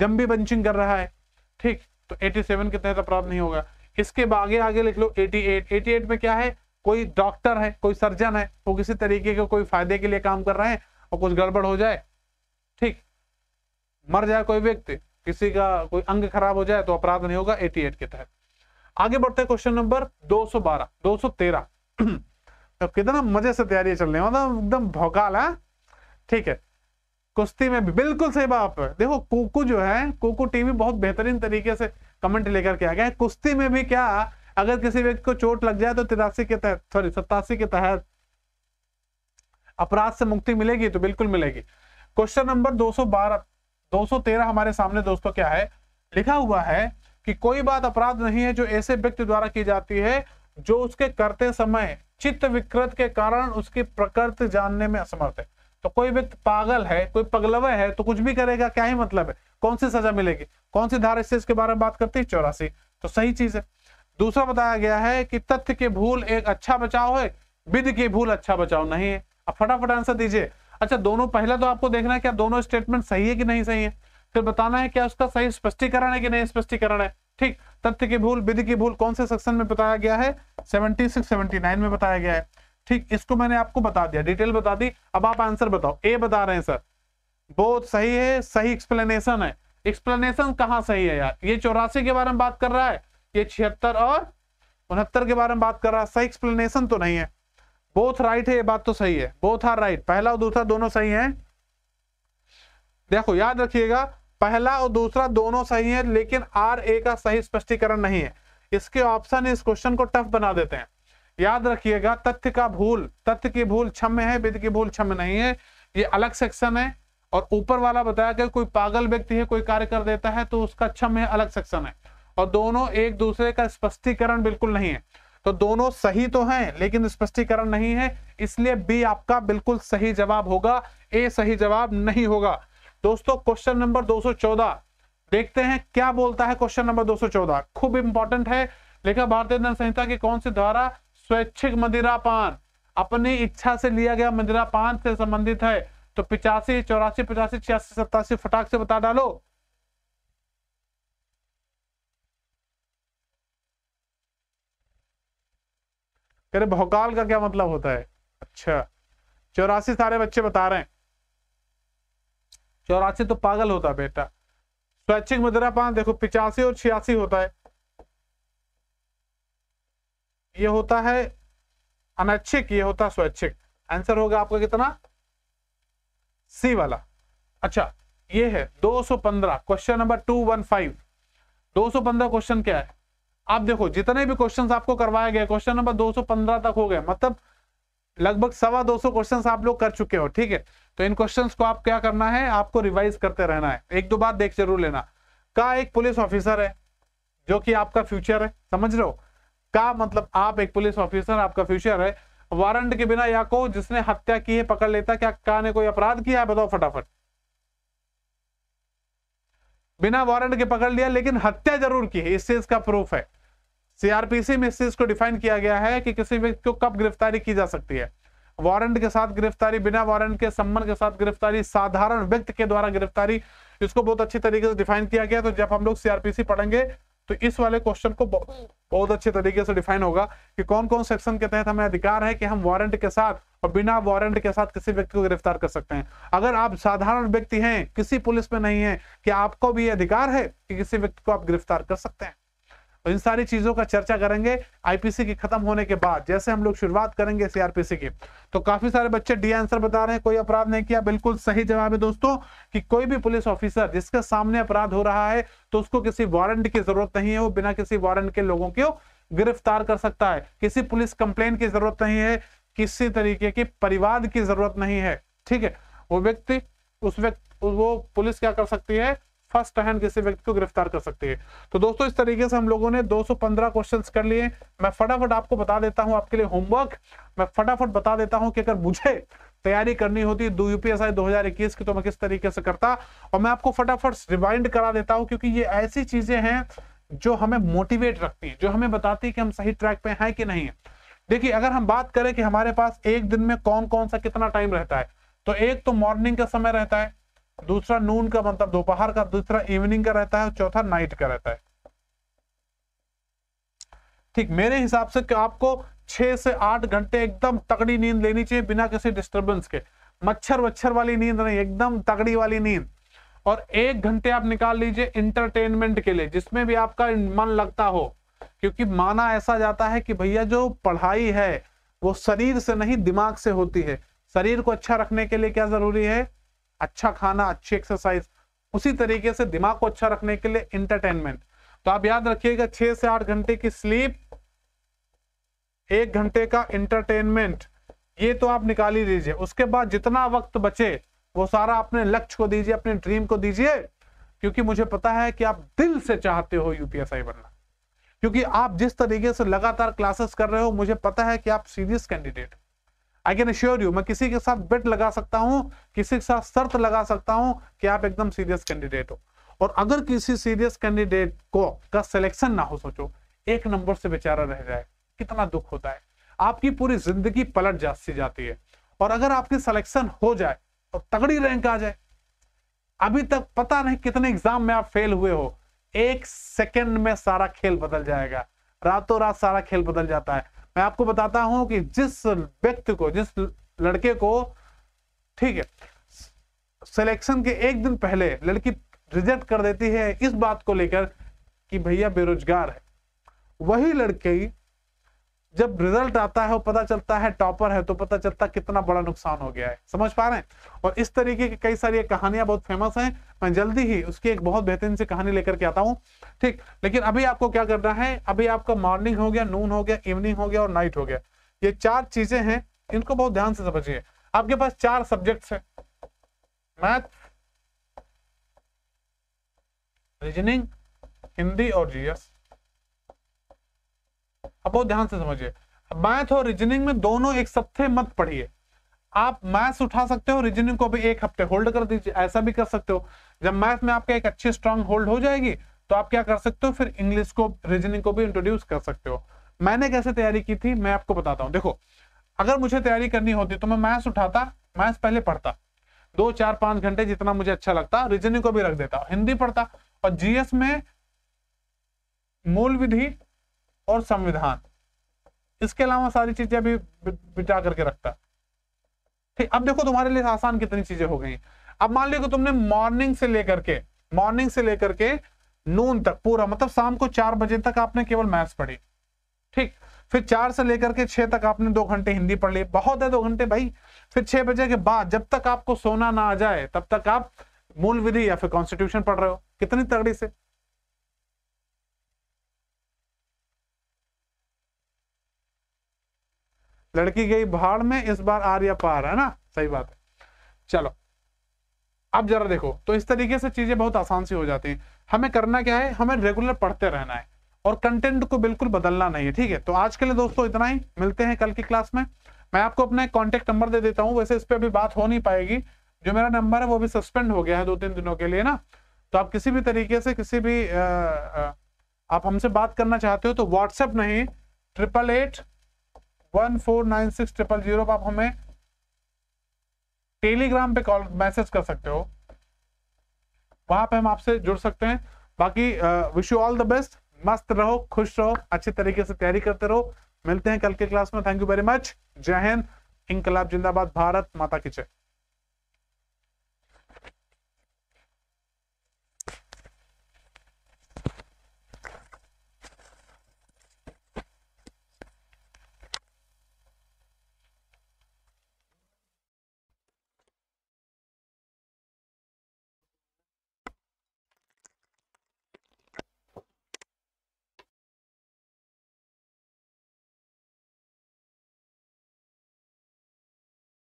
जम्बी बंचिंग कर रहा है ठीक तो 87 के तहत अपराध नहीं होगा इसके आगे आगे लिख लो 88 88 में क्या है कोई डॉक्टर है कोई सर्जन है वो किसी तरीके के कोई फायदे के लिए काम कर रहे हैं और कुछ गड़बड़ हो जाए ठीक मर जाए कोई व्यक्ति किसी का कोई अंग खराब हो जाए तो अपराध नहीं होगा 88 के तहत आगे बढ़ते हैं क्वेश्चन नंबर 212 213 तो कितना मजे से तैयारी चल रही है मतलब एकदम भौकाल है हाँ? ठीक है कुश्ती में भी बिल्कुल सही बात है देखो कुकू जो है कुकू टीवी बहुत बेहतरीन तरीके से कमेंट लेकर के आ गया है कुश्ती में भी क्या अगर किसी व्यक्ति को चोट लग जाए तो तिरासी के तहत सॉरी सतासी के तहत अपराध से मुक्ति मिलेगी तो बिल्कुल मिलेगी क्वेश्चन नंबर 212 213 हमारे सामने दोस्तों क्या है लिखा हुआ है कि कोई बात अपराध नहीं है जो ऐसे व्यक्ति द्वारा की जाती है जो उसके करते समय चित्त विकृत के कारण उसकी प्रकृति जानने में असमर्थ है तो कोई व्यक्ति पागल है कोई पगलवे है तो कुछ भी करेगा क्या ही मतलब है कौन सी सजा मिलेगी कौन सी धारा इससे इसके बारे में बात करती है चौरासी तो सही चीज है दूसरा बताया गया है कि तथ्य के भूल एक अच्छा बचाव है विधि की भूल अच्छा बचाव नहीं है अब फटाफट आंसर दीजिए अच्छा दोनों पहला तो आपको देखना है क्या दोनों स्टेटमेंट सही है कि नहीं सही है फिर बताना है क्या उसका सही स्पष्टीकरण है कि नहीं स्पष्टीकरण है ठीक तथ्य की भूल विधि की भूल कौन से सेक्शन में बताया गया है 76, 79 में बताया गया है ठीक इसको मैंने आपको बता दिया डिटेल बता दी अब आप आंसर बताओ ए बता रहे हैं सर बहुत सही है सही एक्सप्लेनेशन है एक्सप्लेनेशन कहाँ सही है यार ये चौरासी के बारे में बात कर रहा है ये छिहत्तर और उनहत्तर के बारे में बात कर रहा है सही एक्सप्लेनेशन तो नहीं है बोथ राइट है ये बात तो सही है बोथ आर राइट पहला और दूसरा दोनों सही है देखो याद रखिएगा पहला और दूसरा दोनों सही है लेकिन आर ए का सही स्पष्टीकरण नहीं है इसके ऑप्शन इस क्वेश्चन को टफ बना देते हैं याद रखिएगा तथ्य का भूल तथ्य की भूल क्षम्य है वेद की भूल क्षम्य नहीं है ये अलग सेक्शन है और ऊपर वाला बताया गया कोई पागल व्यक्ति है कोई कार्य कर देता है तो उसका क्षम्य अलग सेक्शन है और दोनों एक दूसरे का स्पष्टीकरण बिल्कुल नहीं है तो दोनों सही तो हैं लेकिन स्पष्टीकरण नहीं है इसलिए बी आपका बिल्कुल सही जवाब होगा ए सही जवाब नहीं होगा दोस्तों क्वेश्चन नंबर 214 देखते हैं क्या बोलता है क्वेश्चन नंबर 214 खूब इंपॉर्टेंट है लेखा भारतीय दंड संहिता की कौन सी धारा स्वैच्छिक मदिरापान अपनी इच्छा से लिया गया मदिरापान से संबंधित है तो पिचासी चौरासी पचासी छियासी सतासी फटाक से बता डालो अरे भोकाल का क्या मतलब होता है अच्छा चौरासी सारे बच्चे बता रहे हैं चौरासी तो पागल होता बेटा स्वैच्छिक मदिरापान देखो पिचासी और छियासी होता है ये होता है अनैच्छिक ये होता है स्वैच्छिक आंसर होगा आपका कितना सी वाला अच्छा ये है 215 क्वेश्चन नंबर 215 215 क्वेश्चन क्या है आप देखो जितने भी क्वेश्चंस आपको करवाए गए क्वेश्चन नंबर 215 तक हो गए मतलब लगभग सवा दो सौ क्वेश्चन आप लोग कर चुके हो ठीक है तो इन क्वेश्चन को आप क्या करना है आपको रिवाइज करते रहना है एक दो बार देख जरूर लेना का एक पुलिस ऑफिसर है जो कि आपका फ्यूचर है समझ रहे हो का मतलब आप एक पुलिस ऑफिसर आपका फ्यूचर है वारंट के बिना या को जिसने हत्या की है पकड़ लेता क्या का ने कोई अपराध किया है बताओ फटाफट बिना वारंट के पकड़ लिया लेकिन हत्या जरूर की है इस चीज का प्रूफ है सीआरपीसी में इस चीज को डिफाइन किया गया है कि किसी व्यक्ति को कब गिरफ्तारी की जा सकती है वारंट के साथ गिरफ्तारी बिना वारंट के सम्मन के साथ गिरफ्तारी साधारण व्यक्ति के द्वारा गिरफ्तारी इसको बहुत अच्छी तरीके से डिफाइन किया गया तो जब हम लोग सीआरपीसी पढ़ेंगे तो इस वाले क्वेश्चन को हम्म। बहुत अच्छे तरीके से डिफाइन होगा कि कौन कौन सेक्शन के तहत हमें अधिकार है कि हम वारंट के साथ और बिना वारंट के साथ किसी व्यक्ति को गिरफ्तार कर सकते हैं अगर आप साधारण व्यक्ति हैं किसी पुलिस में नहीं है कि आपको भी अधिकार है कि किसी व्यक्ति को आप गिरफ्तार कर सकते हैं तो इन सारी चीजों का चर्चा करेंगे आईपीसी की खत्म होने के बाद जैसे हम लोग शुरुआत करेंगे सीआरपीसी की तो काफी सारे बच्चे डी आंसर बता रहे हैं कोई अपराध नहीं किया बिल्कुल सही जवाब है दोस्तों कि कोई भी पुलिस ऑफिसर जिसके सामने अपराध हो रहा है तो उसको किसी वारंट की जरूरत नहीं है वो बिना किसी वारंट के लोगों को गिरफ्तार कर सकता है किसी पुलिस कंप्लेन की जरूरत नहीं है किसी तरीके की परिवाद की जरूरत नहीं है ठीक है वो व्यक्ति उस व्यक्ति वो पुलिस क्या कर सकती है फर्स्ट हैंड किसी व्यक्ति को गिरफ्तार कर सकती है तो दोस्तों इस तरीके से हम लोगों ने 215 क्वेश्चंस कर लिए मैं फटाफट आपको बता देता हूं आपके लिए होमवर्क मैं फटाफट बता देता हूं कि अगर मुझे तैयारी करनी होती दो यूपीएसआई 2021 की तो मैं किस तरीके से करता और मैं आपको फटाफट रिमाइंड करा देता हूँ क्योंकि ये ऐसी चीजें हैं जो हमें मोटिवेट रखती है जो हमें बताती है कि हम सही ट्रैक पे हैं कि नहीं है देखिए अगर हम बात करें कि हमारे पास एक दिन में कौन कौन सा कितना टाइम रहता है तो एक तो मॉर्निंग का समय रहता है दूसरा नून का मतलब दोपहर का दूसरा इवनिंग का रहता है और चौथा नाइट का रहता है ठीक मेरे हिसाब से कि आपको छह से आठ घंटे एकदम तगड़ी नींद लेनी चाहिए बिना किसी डिस्टरबेंस के मच्छर वच्छर वाली नींद नहीं एकदम तगड़ी वाली नींद और एक घंटे आप निकाल लीजिए इंटरटेनमेंट के लिए जिसमें भी आपका मन लगता हो क्योंकि माना ऐसा जाता है कि भैया जो पढ़ाई है वो शरीर से नहीं दिमाग से होती है शरीर को अच्छा रखने के लिए क्या जरूरी है अच्छा खाना अच्छी एक्सरसाइज उसी तरीके से दिमाग को अच्छा रखने के लिए इंटरटेनमेंट तो आप याद रखिएगा छह से आठ घंटे की स्लीप एक घंटे का इंटरटेनमेंट ये तो आप निकाल ही दीजिए उसके बाद जितना वक्त बचे वो सारा अपने लक्ष्य को दीजिए अपने ड्रीम को दीजिए क्योंकि मुझे पता है कि आप दिल से चाहते हो यूपीएसआई बनना क्योंकि आप जिस तरीके से लगातार क्लासेस कर रहे हो मुझे पता है कि आप serious candidate I can sure you मैं किसी के साथ बेट लगा सकता हूँ किसी के साथ शर्त लगा सकता हूँ कि आप एकदम सीरियस कैंडिडेट हो और अगर किसी सीरियस कैंडिडेट को का सिलेक्शन ना हो सोचो एक नंबर से बेचारा रह जाए कितना दुख होता है आपकी पूरी जिंदगी पलट जा सी जाती है और अगर आपकी सिलेक्शन हो जाए और तगड़ी रैंक आ जाए अभी तक पता नहीं कितने एग्जाम में आप फेल हुए हो एक सेकंड में सारा खेल बदल जाएगा रातों रात सारा खेल बदल जाता है मैं आपको बताता हूं कि जिस व्यक्ति को जिस लड़के को ठीक है सिलेक्शन के एक दिन पहले लड़की रिजेक्ट कर देती है इस बात को लेकर कि भैया बेरोजगार है वही लड़की जब रिजल्ट आता है वो पता चलता है टॉपर है तो पता चलता है कितना बड़ा नुकसान हो गया है समझ पा रहे हैं और इस तरीके की कई सारी कहानियां बहुत फेमस हैं मैं जल्दी ही उसकी एक बहुत बेहतरीन सी कहानी लेकर के आता हूँ ठीक लेकिन अभी आपको क्या करना है अभी आपका मॉर्निंग हो गया नून हो गया इवनिंग हो गया और नाइट हो गया ये चार चीजें हैं इनको बहुत ध्यान से समझिए आपके पास चार सब्जेक्ट है मैथ रीजनिंग हिंदी और जीएस अब बहुत ध्यान से समझिए मैथ और रीजनिंग में दोनों एक सप्ते मत पढ़िए आप मैथ्स उठा सकते हो रीजनिंग को भी एक हफ्ते होल्ड कर दीजिए ऐसा भी कर सकते हो जब मैथ में आपका एक अच्छी स्ट्रांग होल्ड हो जाएगी तो आप क्या कर सकते हो फिर इंग्लिश को रीजनिंग को भी इंट्रोड्यूस कर सकते हो मैंने कैसे तैयारी की थी मैं आपको बताता हूँ देखो अगर मुझे तैयारी करनी होती तो मैं मैथ्स उठाता मैथ्स पहले पढ़ता दो चार पांच घंटे जितना मुझे अच्छा लगता रीजनिंग को भी रख देता हिंदी पढ़ता और जीएस में मूल विधि और संविधान इसके अलावा सारी चीजें भी बिटा करके रखता ठीक अब देखो तुम्हारे लिए आसान कितनी चीजें हो गई अब मान लीजिए तुमने मॉर्निंग से लेकर के मॉर्निंग से लेकर के नून तक पूरा मतलब शाम को चार बजे तक आपने केवल मैथ्स पढ़ी ठीक फिर चार से लेकर के छह तक आपने दो घंटे हिंदी पढ़ ली बहुत है दो घंटे भाई फिर छह बजे के बाद जब तक आपको सोना ना आ जाए तब तक आप मूल विधि या फिर कॉन्स्टिट्यूशन पढ़ रहे हो कितनी तगड़ी से लड़की गई भाड़ में इस बार आर्या पार है ना सही बात है चलो अब जरा देखो तो इस तरीके से चीजें बहुत आसान सी हो जाती हैं हमें करना क्या है हमें रेगुलर पढ़ते रहना है और कंटेंट को बिल्कुल बदलना नहीं है ठीक है तो आज के लिए दोस्तों इतना ही मिलते हैं कल की क्लास में मैं आपको अपना कॉन्टेक्ट नंबर दे देता हूँ वैसे इस पर अभी बात हो नहीं पाएगी जो मेरा नंबर है वो भी सस्पेंड हो गया है दो तीन दिनों के लिए ना तो आप किसी भी तरीके से किसी भी आ, आ, आप हमसे बात करना चाहते हो तो व्हाट्सएप नहीं triple eight one four nine six triple zero आप हमें टेलीग्राम पे कॉल मैसेज कर सकते हो वहां पे हम आपसे जुड़ सकते हैं बाकी wish you all the best मस्त रहो खुश रहो अच्छे तरीके से तैयारी करते रहो मिलते हैं कल के क्लास में थैंक यू वेरी मच जय हिंद इंकलाब जिंदाबाद भारत माता की जय